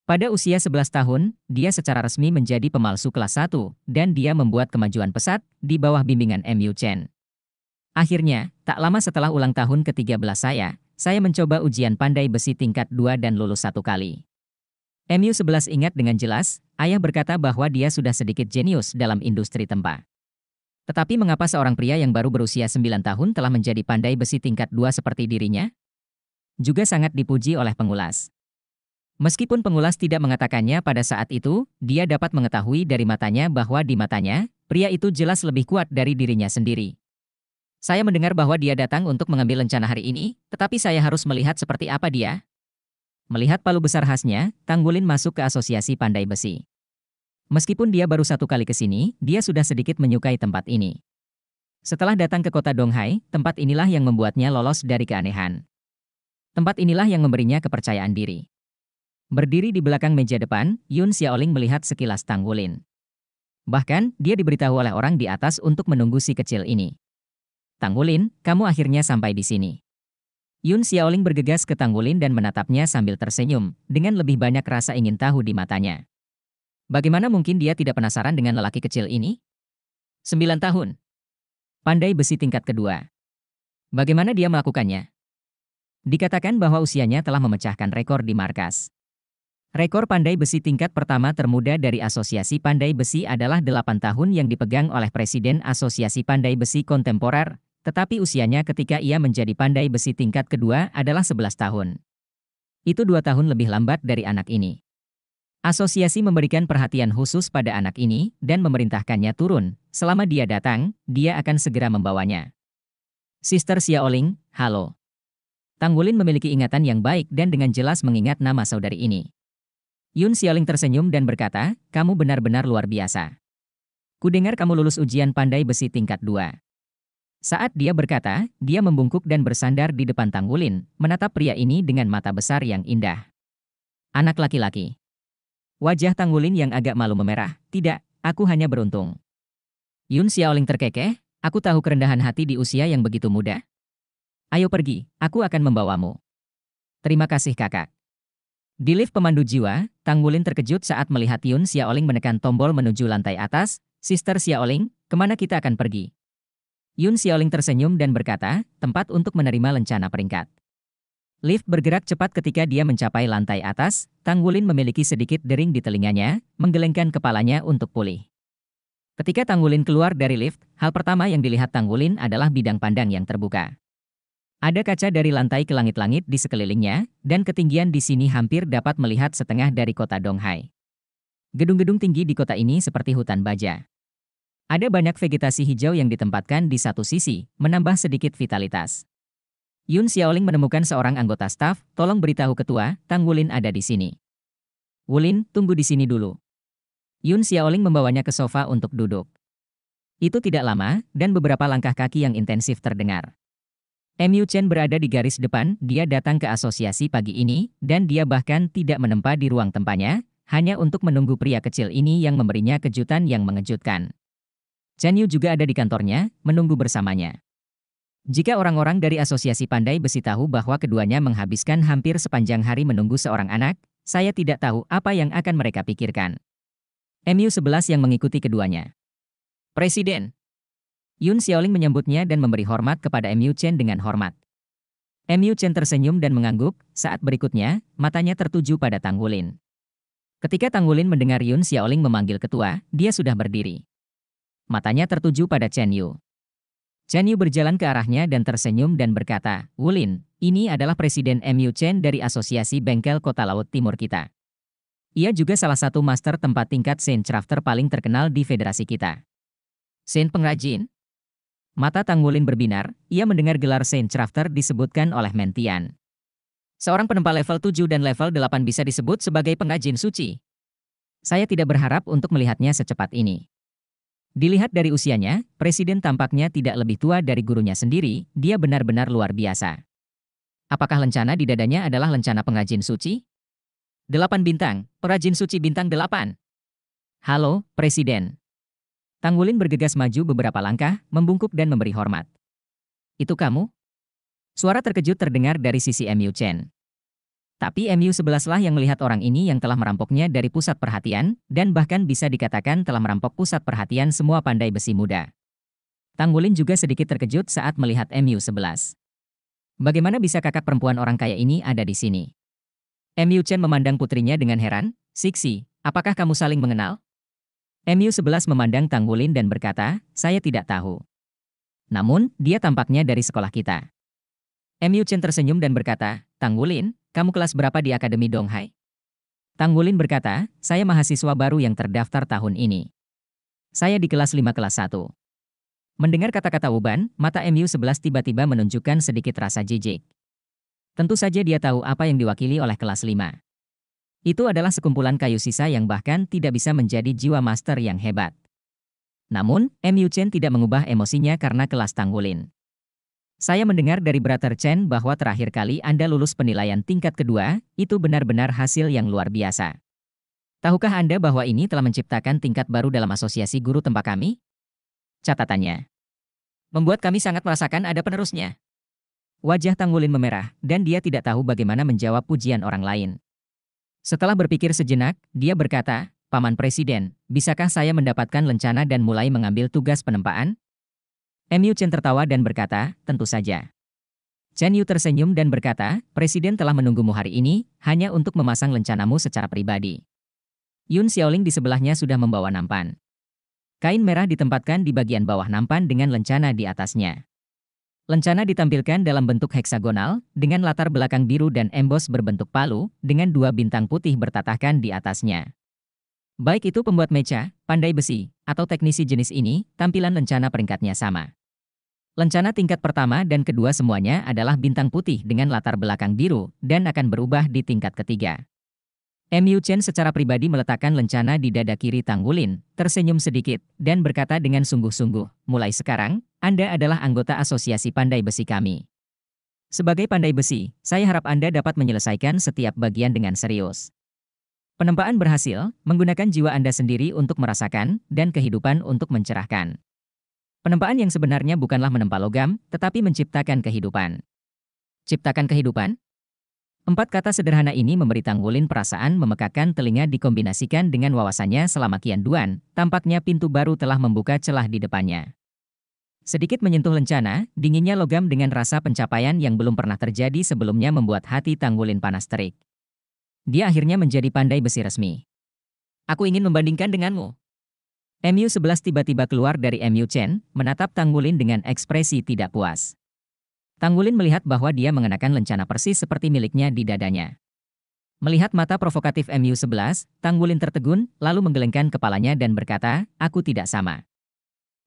Pada usia 11 tahun, dia secara resmi menjadi pemalsu kelas 1, dan dia membuat kemajuan pesat di bawah bimbingan MU Chen. Akhirnya, tak lama setelah ulang tahun ke-13 saya, saya mencoba ujian pandai besi tingkat 2 dan lulus satu kali. MU11 ingat dengan jelas, ayah berkata bahwa dia sudah sedikit jenius dalam industri tempa. Tetapi mengapa seorang pria yang baru berusia 9 tahun telah menjadi pandai besi tingkat 2 seperti dirinya? Juga sangat dipuji oleh pengulas. Meskipun pengulas tidak mengatakannya pada saat itu, dia dapat mengetahui dari matanya bahwa di matanya, pria itu jelas lebih kuat dari dirinya sendiri. Saya mendengar bahwa dia datang untuk mengambil lencana hari ini, tetapi saya harus melihat seperti apa dia. Melihat palu besar khasnya, Tanggulin masuk ke asosiasi pandai besi. Meskipun dia baru satu kali ke sini, dia sudah sedikit menyukai tempat ini. Setelah datang ke kota Donghai, tempat inilah yang membuatnya lolos dari keanehan. Tempat inilah yang memberinya kepercayaan diri. Berdiri di belakang meja depan, Yun Xiaoling melihat sekilas Tanggulin. Bahkan, dia diberitahu oleh orang di atas untuk menunggu si kecil ini. Tanggulin, kamu akhirnya sampai di sini. Yun Xiaoling bergegas ke Tanggulin dan menatapnya sambil tersenyum, dengan lebih banyak rasa ingin tahu di matanya. Bagaimana mungkin dia tidak penasaran dengan lelaki kecil ini? 9 tahun. Pandai besi tingkat kedua. Bagaimana dia melakukannya? Dikatakan bahwa usianya telah memecahkan rekor di markas. Rekor pandai besi tingkat pertama termuda dari Asosiasi Pandai Besi adalah 8 tahun yang dipegang oleh Presiden Asosiasi Pandai Besi Kontemporer, tetapi usianya ketika ia menjadi pandai besi tingkat kedua adalah 11 tahun. Itu dua tahun lebih lambat dari anak ini. Asosiasi memberikan perhatian khusus pada anak ini dan memerintahkannya turun. Selama dia datang, dia akan segera membawanya. Sister Xiaoling, halo. Tang Wulin memiliki ingatan yang baik dan dengan jelas mengingat nama saudari ini. Yun Xiaoling tersenyum dan berkata, kamu benar-benar luar biasa. Kudengar kamu lulus ujian pandai besi tingkat 2. Saat dia berkata, dia membungkuk dan bersandar di depan Tanggulin, menatap pria ini dengan mata besar yang indah. Anak laki-laki. Wajah Tanggulin yang agak malu memerah. Tidak, aku hanya beruntung. Yun Xiaoling terkekeh, aku tahu kerendahan hati di usia yang begitu muda. Ayo pergi, aku akan membawamu. Terima kasih kakak. Di lift pemandu jiwa, Tanggulin terkejut saat melihat Yun Xiaoling menekan tombol menuju lantai atas. Sister Xiaoling, kemana kita akan pergi? Yun Xiaoling tersenyum dan berkata, tempat untuk menerima lencana peringkat. Lift bergerak cepat ketika dia mencapai lantai atas, Tang Wulin memiliki sedikit dering di telinganya, menggelengkan kepalanya untuk pulih. Ketika Tang Wulin keluar dari lift, hal pertama yang dilihat Tang Wulin adalah bidang pandang yang terbuka. Ada kaca dari lantai ke langit-langit di sekelilingnya, dan ketinggian di sini hampir dapat melihat setengah dari kota Donghai. Gedung-gedung tinggi di kota ini seperti hutan baja. Ada banyak vegetasi hijau yang ditempatkan di satu sisi, menambah sedikit vitalitas. Yun Xiaoling menemukan seorang anggota staf, tolong beritahu ketua, Tang Wulin ada di sini. Wulin, tunggu di sini dulu. Yun Xiaoling membawanya ke sofa untuk duduk. Itu tidak lama, dan beberapa langkah kaki yang intensif terdengar. Mu Chen berada di garis depan, dia datang ke asosiasi pagi ini, dan dia bahkan tidak menempa di ruang tempatnya, hanya untuk menunggu pria kecil ini yang memberinya kejutan yang mengejutkan. Chen Yu juga ada di kantornya, menunggu bersamanya. Jika orang-orang dari Asosiasi Pandai Besi tahu bahwa keduanya menghabiskan hampir sepanjang hari menunggu seorang anak, saya tidak tahu apa yang akan mereka pikirkan. MU11 yang mengikuti keduanya. Presiden Yun Xiaoling menyambutnya dan memberi hormat kepada MU Chen dengan hormat. MU Chen tersenyum dan mengangguk, saat berikutnya, matanya tertuju pada Tang Wulin. Ketika Tang Wulin mendengar Yun Xiaoling memanggil ketua, dia sudah berdiri matanya tertuju pada Chen Yu. Chen Yu berjalan ke arahnya dan tersenyum dan berkata, Wulin, ini adalah Presiden MU Chen dari Asosiasi Bengkel Kota Laut Timur kita. Ia juga salah satu master tempat tingkat Saint Crafter paling terkenal di federasi kita. Saint pengrajin? Mata Tang Wulin berbinar, ia mendengar gelar Saint Crafter disebutkan oleh Mentian. Seorang penempa level 7 dan level 8 bisa disebut sebagai pengrajin suci. Saya tidak berharap untuk melihatnya secepat ini. Dilihat dari usianya, presiden tampaknya tidak lebih tua dari gurunya sendiri, dia benar-benar luar biasa. Apakah lencana di dadanya adalah lencana pengrajin suci? Delapan bintang, perajin suci bintang delapan. Halo, Presiden. Tanggulin bergegas maju beberapa langkah, membungkuk dan memberi hormat. Itu kamu? Suara terkejut terdengar dari sisi MU Chen. Tapi MU11 yang melihat orang ini yang telah merampoknya dari pusat perhatian, dan bahkan bisa dikatakan telah merampok pusat perhatian semua pandai besi muda. Tanggulin juga sedikit terkejut saat melihat mu sebelas. Bagaimana bisa kakak perempuan orang kaya ini ada di sini? MU Chen memandang putrinya dengan heran, Siksi, apakah kamu saling mengenal? mu sebelas memandang Tanggulin dan berkata, saya tidak tahu. Namun, dia tampaknya dari sekolah kita. Mu Chen tersenyum dan berkata, Tang Wulin, kamu kelas berapa di Akademi Donghai? Tang Wulin berkata, saya mahasiswa baru yang terdaftar tahun ini. Saya di kelas 5 kelas 1. Mendengar kata-kata Uban, mata MU11 tiba-tiba menunjukkan sedikit rasa jijik. Tentu saja dia tahu apa yang diwakili oleh kelas 5. Itu adalah sekumpulan kayu sisa yang bahkan tidak bisa menjadi jiwa master yang hebat. Namun, MU Chen tidak mengubah emosinya karena kelas Tang Wulin. Saya mendengar dari Brother Chen bahwa terakhir kali Anda lulus penilaian tingkat kedua, itu benar-benar hasil yang luar biasa. Tahukah Anda bahwa ini telah menciptakan tingkat baru dalam asosiasi guru tempat kami? Catatannya. Membuat kami sangat merasakan ada penerusnya. Wajah Tanggulin memerah, dan dia tidak tahu bagaimana menjawab pujian orang lain. Setelah berpikir sejenak, dia berkata, Paman Presiden, bisakah saya mendapatkan lencana dan mulai mengambil tugas penempaan? Mu Chen tertawa dan berkata, tentu saja. Chen Yu tersenyum dan berkata, Presiden telah menunggumu hari ini, hanya untuk memasang lencanamu secara pribadi. Yun Xiaoling di sebelahnya sudah membawa nampan. Kain merah ditempatkan di bagian bawah nampan dengan lencana di atasnya. Lencana ditampilkan dalam bentuk heksagonal, dengan latar belakang biru dan embos berbentuk palu, dengan dua bintang putih bertatahkan di atasnya. Baik itu pembuat meja, pandai besi, atau teknisi jenis ini, tampilan lencana peringkatnya sama. Lencana tingkat pertama dan kedua semuanya adalah bintang putih dengan latar belakang biru dan akan berubah di tingkat ketiga. MU Chen secara pribadi meletakkan lencana di dada kiri Tang Wulin, tersenyum sedikit, dan berkata dengan sungguh-sungguh, mulai sekarang, Anda adalah anggota asosiasi pandai besi kami. Sebagai pandai besi, saya harap Anda dapat menyelesaikan setiap bagian dengan serius. Penempaan berhasil menggunakan jiwa Anda sendiri untuk merasakan dan kehidupan untuk mencerahkan. Penempaan yang sebenarnya bukanlah menempa logam, tetapi menciptakan kehidupan. Ciptakan kehidupan? Empat kata sederhana ini memberi tanggulin perasaan memekakan telinga dikombinasikan dengan wawasannya selama kian duan, tampaknya pintu baru telah membuka celah di depannya. Sedikit menyentuh lencana, dinginnya logam dengan rasa pencapaian yang belum pernah terjadi sebelumnya membuat hati tanggulin panas terik. Dia akhirnya menjadi pandai besi resmi. Aku ingin membandingkan denganmu. MU 11 tiba-tiba keluar dari MU Chen, menatap Tang Wulin dengan ekspresi tidak puas. Tang Wulin melihat bahwa dia mengenakan lencana persis seperti miliknya di dadanya. Melihat mata provokatif MU 11, Wulin tertegun, lalu menggelengkan kepalanya dan berkata, aku tidak sama.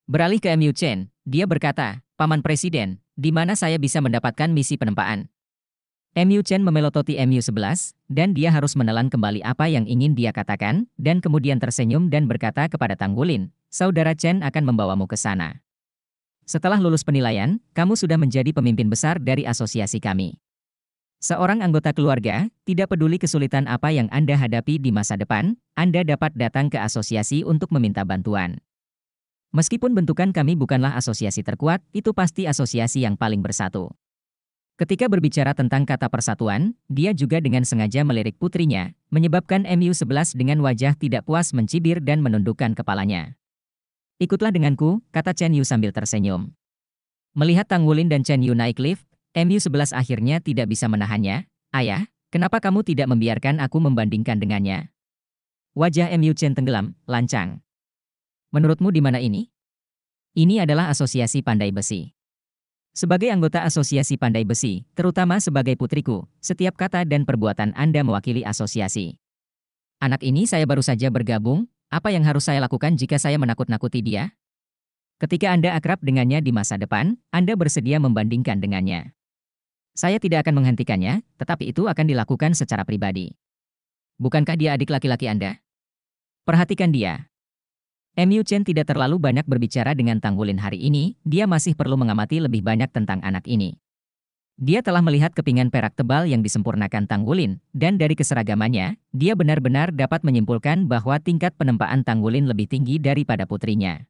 Beralih ke MU Chen, dia berkata, Paman Presiden, di mana saya bisa mendapatkan misi penempaan? MU Chen memelototi MU 11, dan dia harus menelan kembali apa yang ingin dia katakan, dan kemudian tersenyum dan berkata kepada Tang Tanggulin, saudara Chen akan membawamu ke sana. Setelah lulus penilaian, kamu sudah menjadi pemimpin besar dari asosiasi kami. Seorang anggota keluarga, tidak peduli kesulitan apa yang Anda hadapi di masa depan, Anda dapat datang ke asosiasi untuk meminta bantuan. Meskipun bentukan kami bukanlah asosiasi terkuat, itu pasti asosiasi yang paling bersatu. Ketika berbicara tentang kata persatuan, dia juga dengan sengaja melirik putrinya, menyebabkan MU11 dengan wajah tidak puas mencibir dan menundukkan kepalanya. Ikutlah denganku, kata Chen Yu sambil tersenyum. Melihat Tang Wulin dan Chen Yu naik lift, MU11 akhirnya tidak bisa menahannya. Ayah, kenapa kamu tidak membiarkan aku membandingkan dengannya? Wajah MU Chen tenggelam, lancang. Menurutmu di mana ini? Ini adalah asosiasi pandai besi. Sebagai anggota Asosiasi Pandai Besi, terutama sebagai putriku, setiap kata dan perbuatan Anda mewakili asosiasi. Anak ini saya baru saja bergabung, apa yang harus saya lakukan jika saya menakut-nakuti dia? Ketika Anda akrab dengannya di masa depan, Anda bersedia membandingkan dengannya. Saya tidak akan menghentikannya, tetapi itu akan dilakukan secara pribadi. Bukankah dia adik laki-laki Anda? Perhatikan dia. MU Chen tidak terlalu banyak berbicara dengan Tang Wulin hari ini, dia masih perlu mengamati lebih banyak tentang anak ini. Dia telah melihat kepingan perak tebal yang disempurnakan Tang Wulin, dan dari keseragamannya, dia benar-benar dapat menyimpulkan bahwa tingkat penempaan Tang Wulin lebih tinggi daripada putrinya.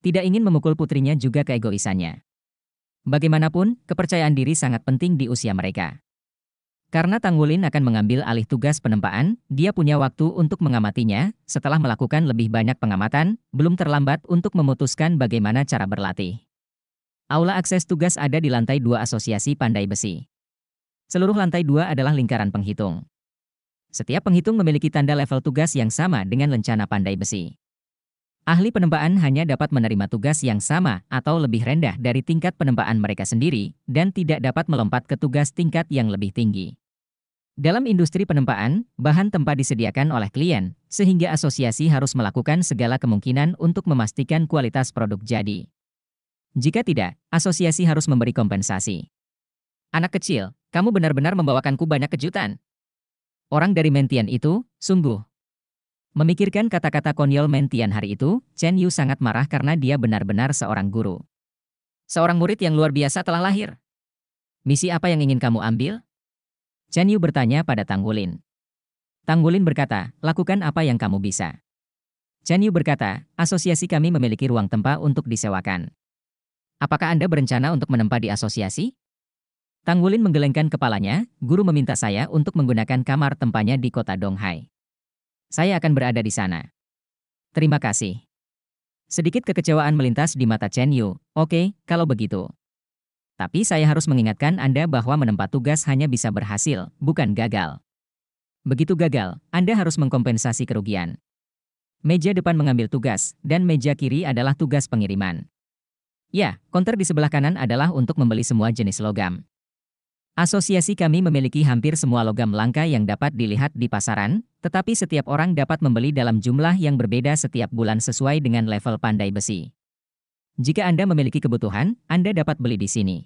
Tidak ingin memukul putrinya juga keegoisannya. Bagaimanapun, kepercayaan diri sangat penting di usia mereka. Karena Tanggulin akan mengambil alih tugas penempaan, dia punya waktu untuk mengamatinya, setelah melakukan lebih banyak pengamatan, belum terlambat untuk memutuskan bagaimana cara berlatih. Aula akses tugas ada di lantai dua Asosiasi Pandai Besi. Seluruh lantai dua adalah lingkaran penghitung. Setiap penghitung memiliki tanda level tugas yang sama dengan lencana pandai besi. Ahli penembaan hanya dapat menerima tugas yang sama atau lebih rendah dari tingkat penembaan mereka sendiri dan tidak dapat melompat ke tugas tingkat yang lebih tinggi. Dalam industri penempaan, bahan tempat disediakan oleh klien, sehingga asosiasi harus melakukan segala kemungkinan untuk memastikan kualitas produk jadi. Jika tidak, asosiasi harus memberi kompensasi. Anak kecil, kamu benar-benar membawakanku banyak kejutan. Orang dari Mentian itu, sungguh, Memikirkan kata-kata konyol Mentian hari itu, Chen Yu sangat marah karena dia benar-benar seorang guru. Seorang murid yang luar biasa telah lahir. Misi apa yang ingin kamu ambil? Chen Yu bertanya pada Tang Wulin. Tang Wulin berkata, lakukan apa yang kamu bisa. Chen Yu berkata, asosiasi kami memiliki ruang tempat untuk disewakan. Apakah Anda berencana untuk menempa di asosiasi? Tang Wulin menggelengkan kepalanya, guru meminta saya untuk menggunakan kamar tempatnya di kota Donghai. Saya akan berada di sana. Terima kasih. Sedikit kekecewaan melintas di mata Chen Yu. Oke, kalau begitu. Tapi saya harus mengingatkan Anda bahwa menempat tugas hanya bisa berhasil, bukan gagal. Begitu gagal, Anda harus mengkompensasi kerugian. Meja depan mengambil tugas, dan meja kiri adalah tugas pengiriman. Ya, konter di sebelah kanan adalah untuk membeli semua jenis logam. Asosiasi kami memiliki hampir semua logam langka yang dapat dilihat di pasaran, tetapi setiap orang dapat membeli dalam jumlah yang berbeda setiap bulan sesuai dengan level pandai besi. Jika Anda memiliki kebutuhan, Anda dapat beli di sini.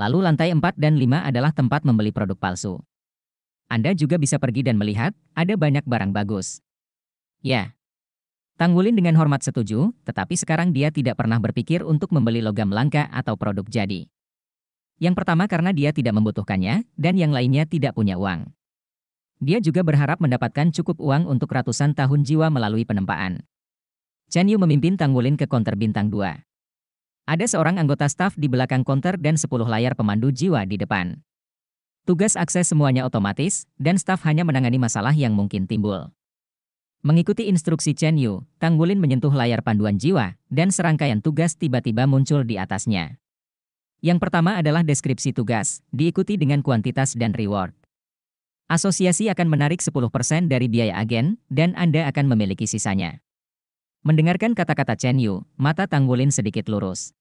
Lalu lantai 4 dan 5 adalah tempat membeli produk palsu. Anda juga bisa pergi dan melihat, ada banyak barang bagus. Ya. Tanggulin dengan hormat setuju, tetapi sekarang dia tidak pernah berpikir untuk membeli logam langka atau produk jadi. Yang pertama karena dia tidak membutuhkannya, dan yang lainnya tidak punya uang. Dia juga berharap mendapatkan cukup uang untuk ratusan tahun jiwa melalui penempaan. Chen Yu memimpin Tang Wulin ke konter bintang 2. Ada seorang anggota staf di belakang konter dan 10 layar pemandu jiwa di depan. Tugas akses semuanya otomatis, dan staf hanya menangani masalah yang mungkin timbul. Mengikuti instruksi Chen Yu, Tang Wulin menyentuh layar panduan jiwa, dan serangkaian tugas tiba-tiba muncul di atasnya. Yang pertama adalah deskripsi tugas, diikuti dengan kuantitas dan reward. Asosiasi akan menarik 10% dari biaya agen, dan Anda akan memiliki sisanya. Mendengarkan kata-kata Chen Yu, mata Tanggulin sedikit lurus.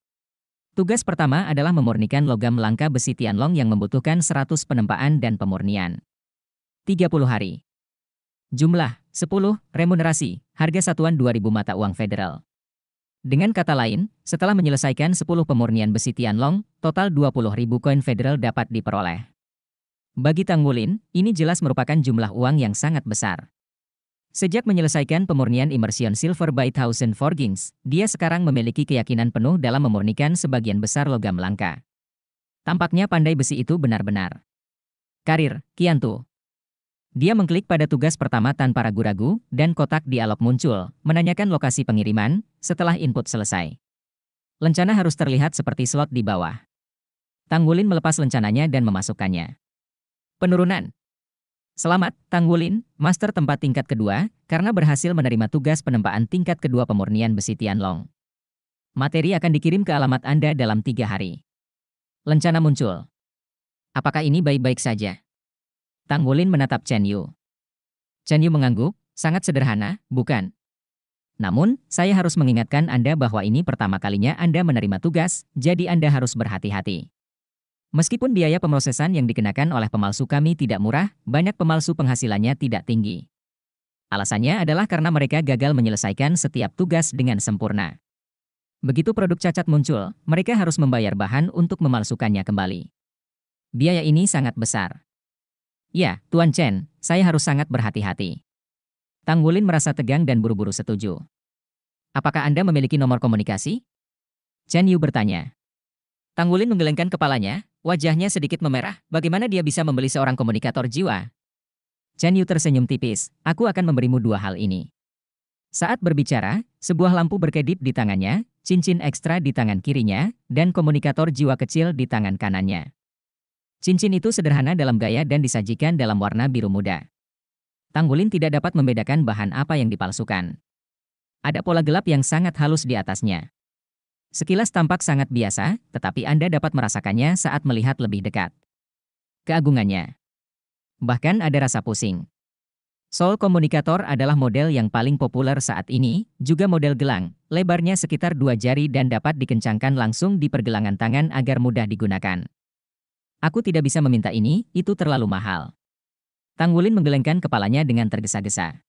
Tugas pertama adalah memurnikan logam langka besi Tianlong yang membutuhkan 100 penempaan dan pemurnian. 30 hari. Jumlah, 10, remunerasi, harga satuan 2000 mata uang federal. Dengan kata lain, setelah menyelesaikan 10 pemurnian besi Tianlong, total ribu koin federal dapat diperoleh. Bagi Tang Wulin, ini jelas merupakan jumlah uang yang sangat besar. Sejak menyelesaikan pemurnian immersion silver by Thousand Forgings, dia sekarang memiliki keyakinan penuh dalam memurnikan sebagian besar logam langka. Tampaknya pandai besi itu benar-benar. Karir, Kiantu dia mengklik pada tugas pertama tanpa ragu-ragu, dan kotak dialog muncul, menanyakan lokasi pengiriman, setelah input selesai. Lencana harus terlihat seperti slot di bawah. Tanggulin melepas lencananya dan memasukkannya. Penurunan. Selamat, Tanggulin, master tempat tingkat kedua, karena berhasil menerima tugas penempaan tingkat kedua pemurnian besi Tianlong. Materi akan dikirim ke alamat Anda dalam tiga hari. Lencana muncul. Apakah ini baik-baik saja? Tang Wulin menatap Chen Yu. Chen Yu mengangguk, sangat sederhana, bukan? Namun, saya harus mengingatkan Anda bahwa ini pertama kalinya Anda menerima tugas, jadi Anda harus berhati-hati. Meskipun biaya pemrosesan yang dikenakan oleh pemalsu kami tidak murah, banyak pemalsu penghasilannya tidak tinggi. Alasannya adalah karena mereka gagal menyelesaikan setiap tugas dengan sempurna. Begitu produk cacat muncul, mereka harus membayar bahan untuk memalsukannya kembali. Biaya ini sangat besar. Ya, Tuan Chen, saya harus sangat berhati-hati. Tang Wulin merasa tegang dan buru-buru setuju. Apakah Anda memiliki nomor komunikasi? Chen Yu bertanya. Tang Wulin menggelengkan kepalanya, wajahnya sedikit memerah, bagaimana dia bisa membeli seorang komunikator jiwa? Chen Yu tersenyum tipis, aku akan memberimu dua hal ini. Saat berbicara, sebuah lampu berkedip di tangannya, cincin ekstra di tangan kirinya, dan komunikator jiwa kecil di tangan kanannya. Cincin itu sederhana dalam gaya dan disajikan dalam warna biru muda. Tanggulin tidak dapat membedakan bahan apa yang dipalsukan. Ada pola gelap yang sangat halus di atasnya. Sekilas tampak sangat biasa, tetapi Anda dapat merasakannya saat melihat lebih dekat. Keagungannya. Bahkan ada rasa pusing. Sol komunikator adalah model yang paling populer saat ini, juga model gelang, lebarnya sekitar dua jari dan dapat dikencangkan langsung di pergelangan tangan agar mudah digunakan. Aku tidak bisa meminta ini, itu terlalu mahal. Tang Wulin menggelengkan kepalanya dengan tergesa-gesa.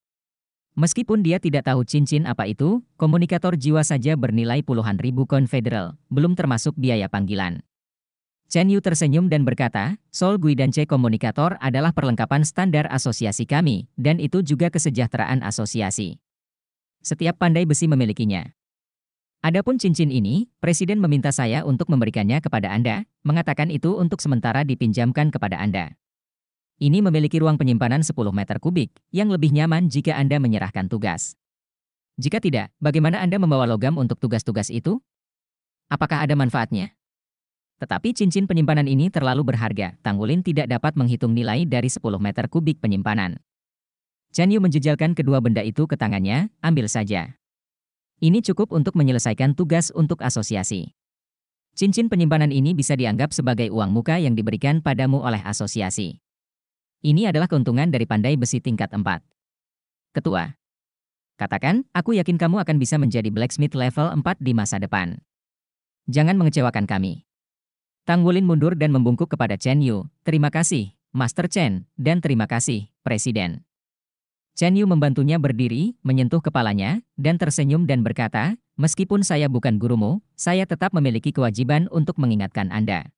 Meskipun dia tidak tahu cincin apa itu, komunikator jiwa saja bernilai puluhan ribu konfederal, belum termasuk biaya panggilan. Chen Yu tersenyum dan berkata, Sol Gui dan cek Komunikator adalah perlengkapan standar asosiasi kami, dan itu juga kesejahteraan asosiasi. Setiap pandai besi memilikinya. Adapun cincin ini, Presiden meminta saya untuk memberikannya kepada Anda, mengatakan itu untuk sementara dipinjamkan kepada Anda. Ini memiliki ruang penyimpanan 10 meter kubik, yang lebih nyaman jika Anda menyerahkan tugas. Jika tidak, bagaimana Anda membawa logam untuk tugas-tugas itu? Apakah ada manfaatnya? Tetapi cincin penyimpanan ini terlalu berharga. Tanggulin tidak dapat menghitung nilai dari 10 meter kubik penyimpanan. Chan Yu menjejalkan kedua benda itu ke tangannya, ambil saja. Ini cukup untuk menyelesaikan tugas untuk asosiasi. Cincin penyimpanan ini bisa dianggap sebagai uang muka yang diberikan padamu oleh asosiasi. Ini adalah keuntungan dari pandai besi tingkat 4. Ketua. Katakan, aku yakin kamu akan bisa menjadi blacksmith level 4 di masa depan. Jangan mengecewakan kami. Tang Wulin mundur dan membungkuk kepada Chen Yu. Terima kasih, Master Chen, dan terima kasih, Presiden. Chen Yu membantunya berdiri, menyentuh kepalanya, dan tersenyum dan berkata, meskipun saya bukan gurumu, saya tetap memiliki kewajiban untuk mengingatkan Anda.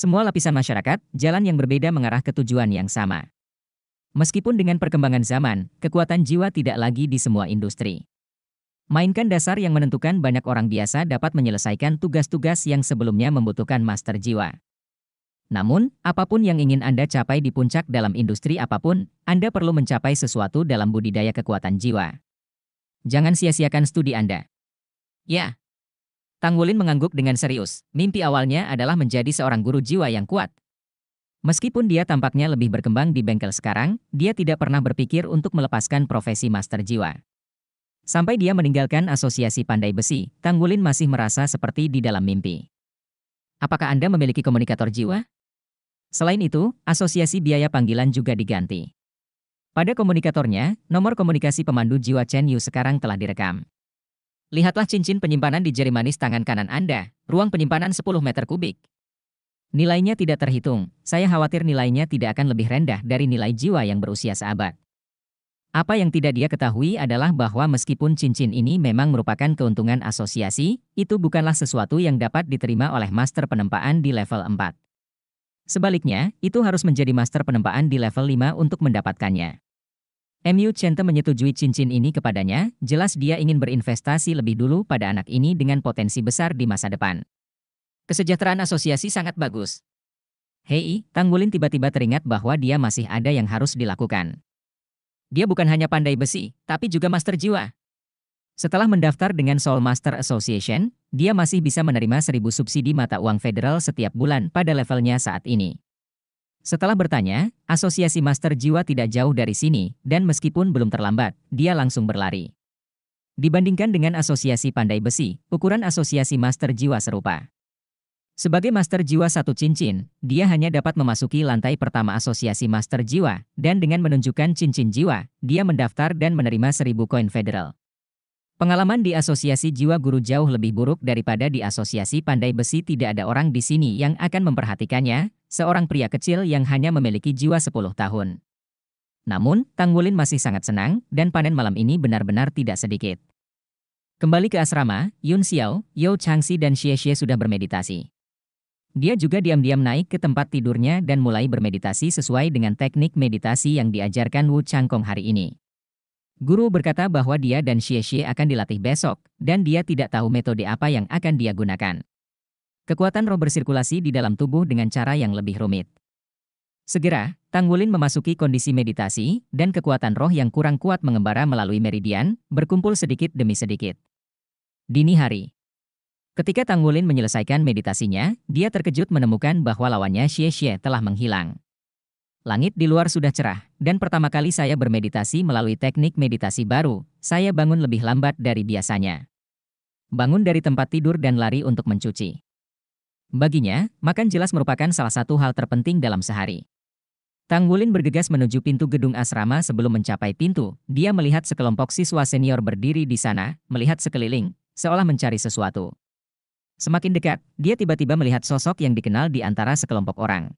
Semua lapisan masyarakat, jalan yang berbeda mengarah ke tujuan yang sama. Meskipun dengan perkembangan zaman, kekuatan jiwa tidak lagi di semua industri. Mainkan dasar yang menentukan banyak orang biasa dapat menyelesaikan tugas-tugas yang sebelumnya membutuhkan master jiwa. Namun, apapun yang ingin Anda capai di puncak dalam industri apapun, Anda perlu mencapai sesuatu dalam budidaya kekuatan jiwa. Jangan sia-siakan studi Anda. Ya. Tang Wulin mengangguk dengan serius. Mimpi awalnya adalah menjadi seorang guru jiwa yang kuat. Meskipun dia tampaknya lebih berkembang di bengkel sekarang, dia tidak pernah berpikir untuk melepaskan profesi master jiwa. Sampai dia meninggalkan asosiasi pandai besi, Tang Wulin masih merasa seperti di dalam mimpi. Apakah Anda memiliki komunikator jiwa? Selain itu, asosiasi biaya panggilan juga diganti. Pada komunikatornya, nomor komunikasi pemandu jiwa Chen Yu sekarang telah direkam. Lihatlah cincin penyimpanan di jari manis tangan kanan Anda, ruang penyimpanan 10 meter kubik. Nilainya tidak terhitung, saya khawatir nilainya tidak akan lebih rendah dari nilai jiwa yang berusia seabad. Apa yang tidak dia ketahui adalah bahwa meskipun cincin ini memang merupakan keuntungan asosiasi, itu bukanlah sesuatu yang dapat diterima oleh master penempaan di level 4. Sebaliknya, itu harus menjadi master penempaan di level 5 untuk mendapatkannya. MU Chente menyetujui cincin ini kepadanya, jelas dia ingin berinvestasi lebih dulu pada anak ini dengan potensi besar di masa depan. Kesejahteraan asosiasi sangat bagus. Hei, Tanggulin tiba-tiba teringat bahwa dia masih ada yang harus dilakukan. Dia bukan hanya pandai besi, tapi juga master jiwa. Setelah mendaftar dengan Soul Master Association, dia masih bisa menerima 1000 subsidi mata uang federal setiap bulan pada levelnya saat ini. Setelah bertanya, asosiasi Master Jiwa tidak jauh dari sini, dan meskipun belum terlambat, dia langsung berlari. Dibandingkan dengan asosiasi pandai besi, ukuran asosiasi Master Jiwa serupa. Sebagai Master Jiwa satu cincin, dia hanya dapat memasuki lantai pertama asosiasi Master Jiwa, dan dengan menunjukkan cincin jiwa, dia mendaftar dan menerima seribu koin federal. Pengalaman di asosiasi jiwa guru jauh lebih buruk daripada di asosiasi pandai besi tidak ada orang di sini yang akan memperhatikannya, seorang pria kecil yang hanya memiliki jiwa 10 tahun. Namun, Tang Wulin masih sangat senang dan panen malam ini benar-benar tidak sedikit. Kembali ke asrama, Yun Xiao, Yao Changsi dan Xie Xie sudah bermeditasi. Dia juga diam-diam naik ke tempat tidurnya dan mulai bermeditasi sesuai dengan teknik meditasi yang diajarkan Wu Changkong hari ini. Guru berkata bahwa dia dan Xie Xie akan dilatih besok, dan dia tidak tahu metode apa yang akan dia gunakan. Kekuatan roh bersirkulasi di dalam tubuh dengan cara yang lebih rumit. Segera, Tang Wulin memasuki kondisi meditasi, dan kekuatan roh yang kurang kuat mengembara melalui meridian, berkumpul sedikit demi sedikit. Dini hari. Ketika Tang Wulin menyelesaikan meditasinya, dia terkejut menemukan bahwa lawannya Xie Xie telah menghilang. Langit di luar sudah cerah, dan pertama kali saya bermeditasi melalui teknik meditasi baru, saya bangun lebih lambat dari biasanya. Bangun dari tempat tidur dan lari untuk mencuci. Baginya, makan jelas merupakan salah satu hal terpenting dalam sehari. Tang Wulin bergegas menuju pintu gedung asrama sebelum mencapai pintu. Dia melihat sekelompok siswa senior berdiri di sana, melihat sekeliling, seolah mencari sesuatu. Semakin dekat, dia tiba-tiba melihat sosok yang dikenal di antara sekelompok orang.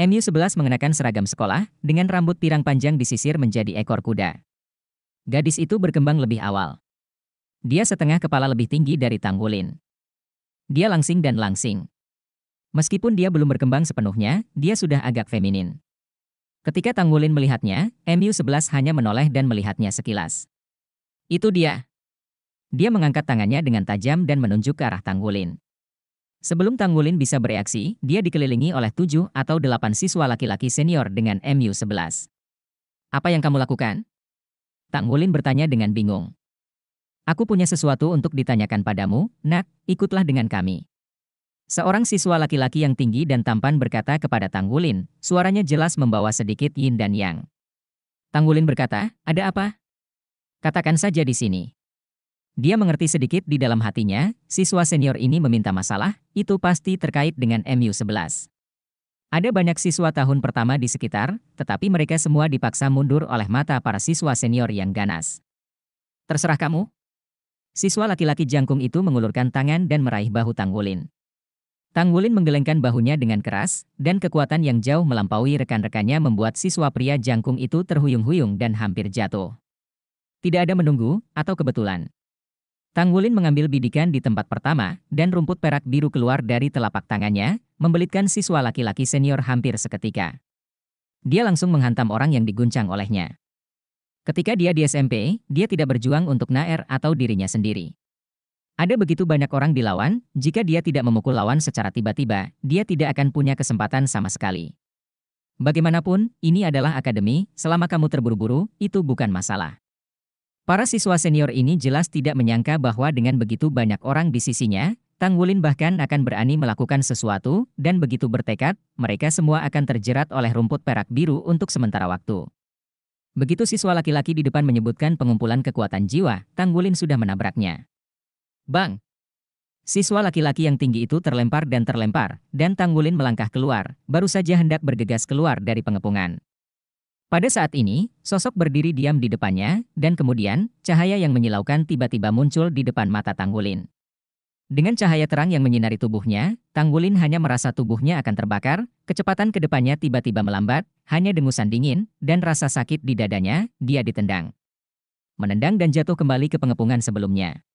MU 11 mengenakan seragam sekolah, dengan rambut pirang panjang disisir menjadi ekor kuda. Gadis itu berkembang lebih awal. Dia setengah kepala lebih tinggi dari Tang Wulin. Dia langsing dan langsing. Meskipun dia belum berkembang sepenuhnya, dia sudah agak feminin. Ketika Tang Wulin melihatnya, MU 11 hanya menoleh dan melihatnya sekilas. Itu dia. Dia mengangkat tangannya dengan tajam dan menunjuk ke arah Tang Wulin. Sebelum Tanggulin bisa bereaksi, dia dikelilingi oleh tujuh atau delapan siswa laki-laki senior dengan MU11. Apa yang kamu lakukan? Tanggulin bertanya dengan bingung. Aku punya sesuatu untuk ditanyakan padamu, nak, ikutlah dengan kami. Seorang siswa laki-laki yang tinggi dan tampan berkata kepada Tanggulin, suaranya jelas membawa sedikit yin dan yang. Tanggulin berkata, ada apa? Katakan saja di sini. Dia mengerti sedikit di dalam hatinya, siswa senior ini meminta masalah, itu pasti terkait dengan MU11. Ada banyak siswa tahun pertama di sekitar, tetapi mereka semua dipaksa mundur oleh mata para siswa senior yang ganas. Terserah kamu. Siswa laki-laki jangkung itu mengulurkan tangan dan meraih bahu Tang Wulin. Tang Wulin menggelengkan bahunya dengan keras, dan kekuatan yang jauh melampaui rekan-rekannya membuat siswa pria jangkung itu terhuyung-huyung dan hampir jatuh. Tidak ada menunggu, atau kebetulan. Tang mengambil bidikan di tempat pertama, dan rumput perak biru keluar dari telapak tangannya, membelitkan siswa laki-laki senior hampir seketika. Dia langsung menghantam orang yang diguncang olehnya. Ketika dia di SMP, dia tidak berjuang untuk Naer atau dirinya sendiri. Ada begitu banyak orang dilawan, jika dia tidak memukul lawan secara tiba-tiba, dia tidak akan punya kesempatan sama sekali. Bagaimanapun, ini adalah akademi, selama kamu terburu-buru, itu bukan masalah. Para siswa senior ini jelas tidak menyangka bahwa dengan begitu banyak orang di sisinya, Tang Wulin bahkan akan berani melakukan sesuatu, dan begitu bertekad, mereka semua akan terjerat oleh rumput perak biru untuk sementara waktu. Begitu siswa laki-laki di depan menyebutkan pengumpulan kekuatan jiwa, Tang Wulin sudah menabraknya. Bang! Siswa laki-laki yang tinggi itu terlempar dan terlempar, dan Tang Wulin melangkah keluar, baru saja hendak bergegas keluar dari pengepungan. Pada saat ini, sosok berdiri diam di depannya, dan kemudian, cahaya yang menyilaukan tiba-tiba muncul di depan mata Tanggulin. Dengan cahaya terang yang menyinari tubuhnya, Tanggulin hanya merasa tubuhnya akan terbakar, kecepatan kedepannya tiba-tiba melambat, hanya dengusan dingin, dan rasa sakit di dadanya, dia ditendang. Menendang dan jatuh kembali ke pengepungan sebelumnya.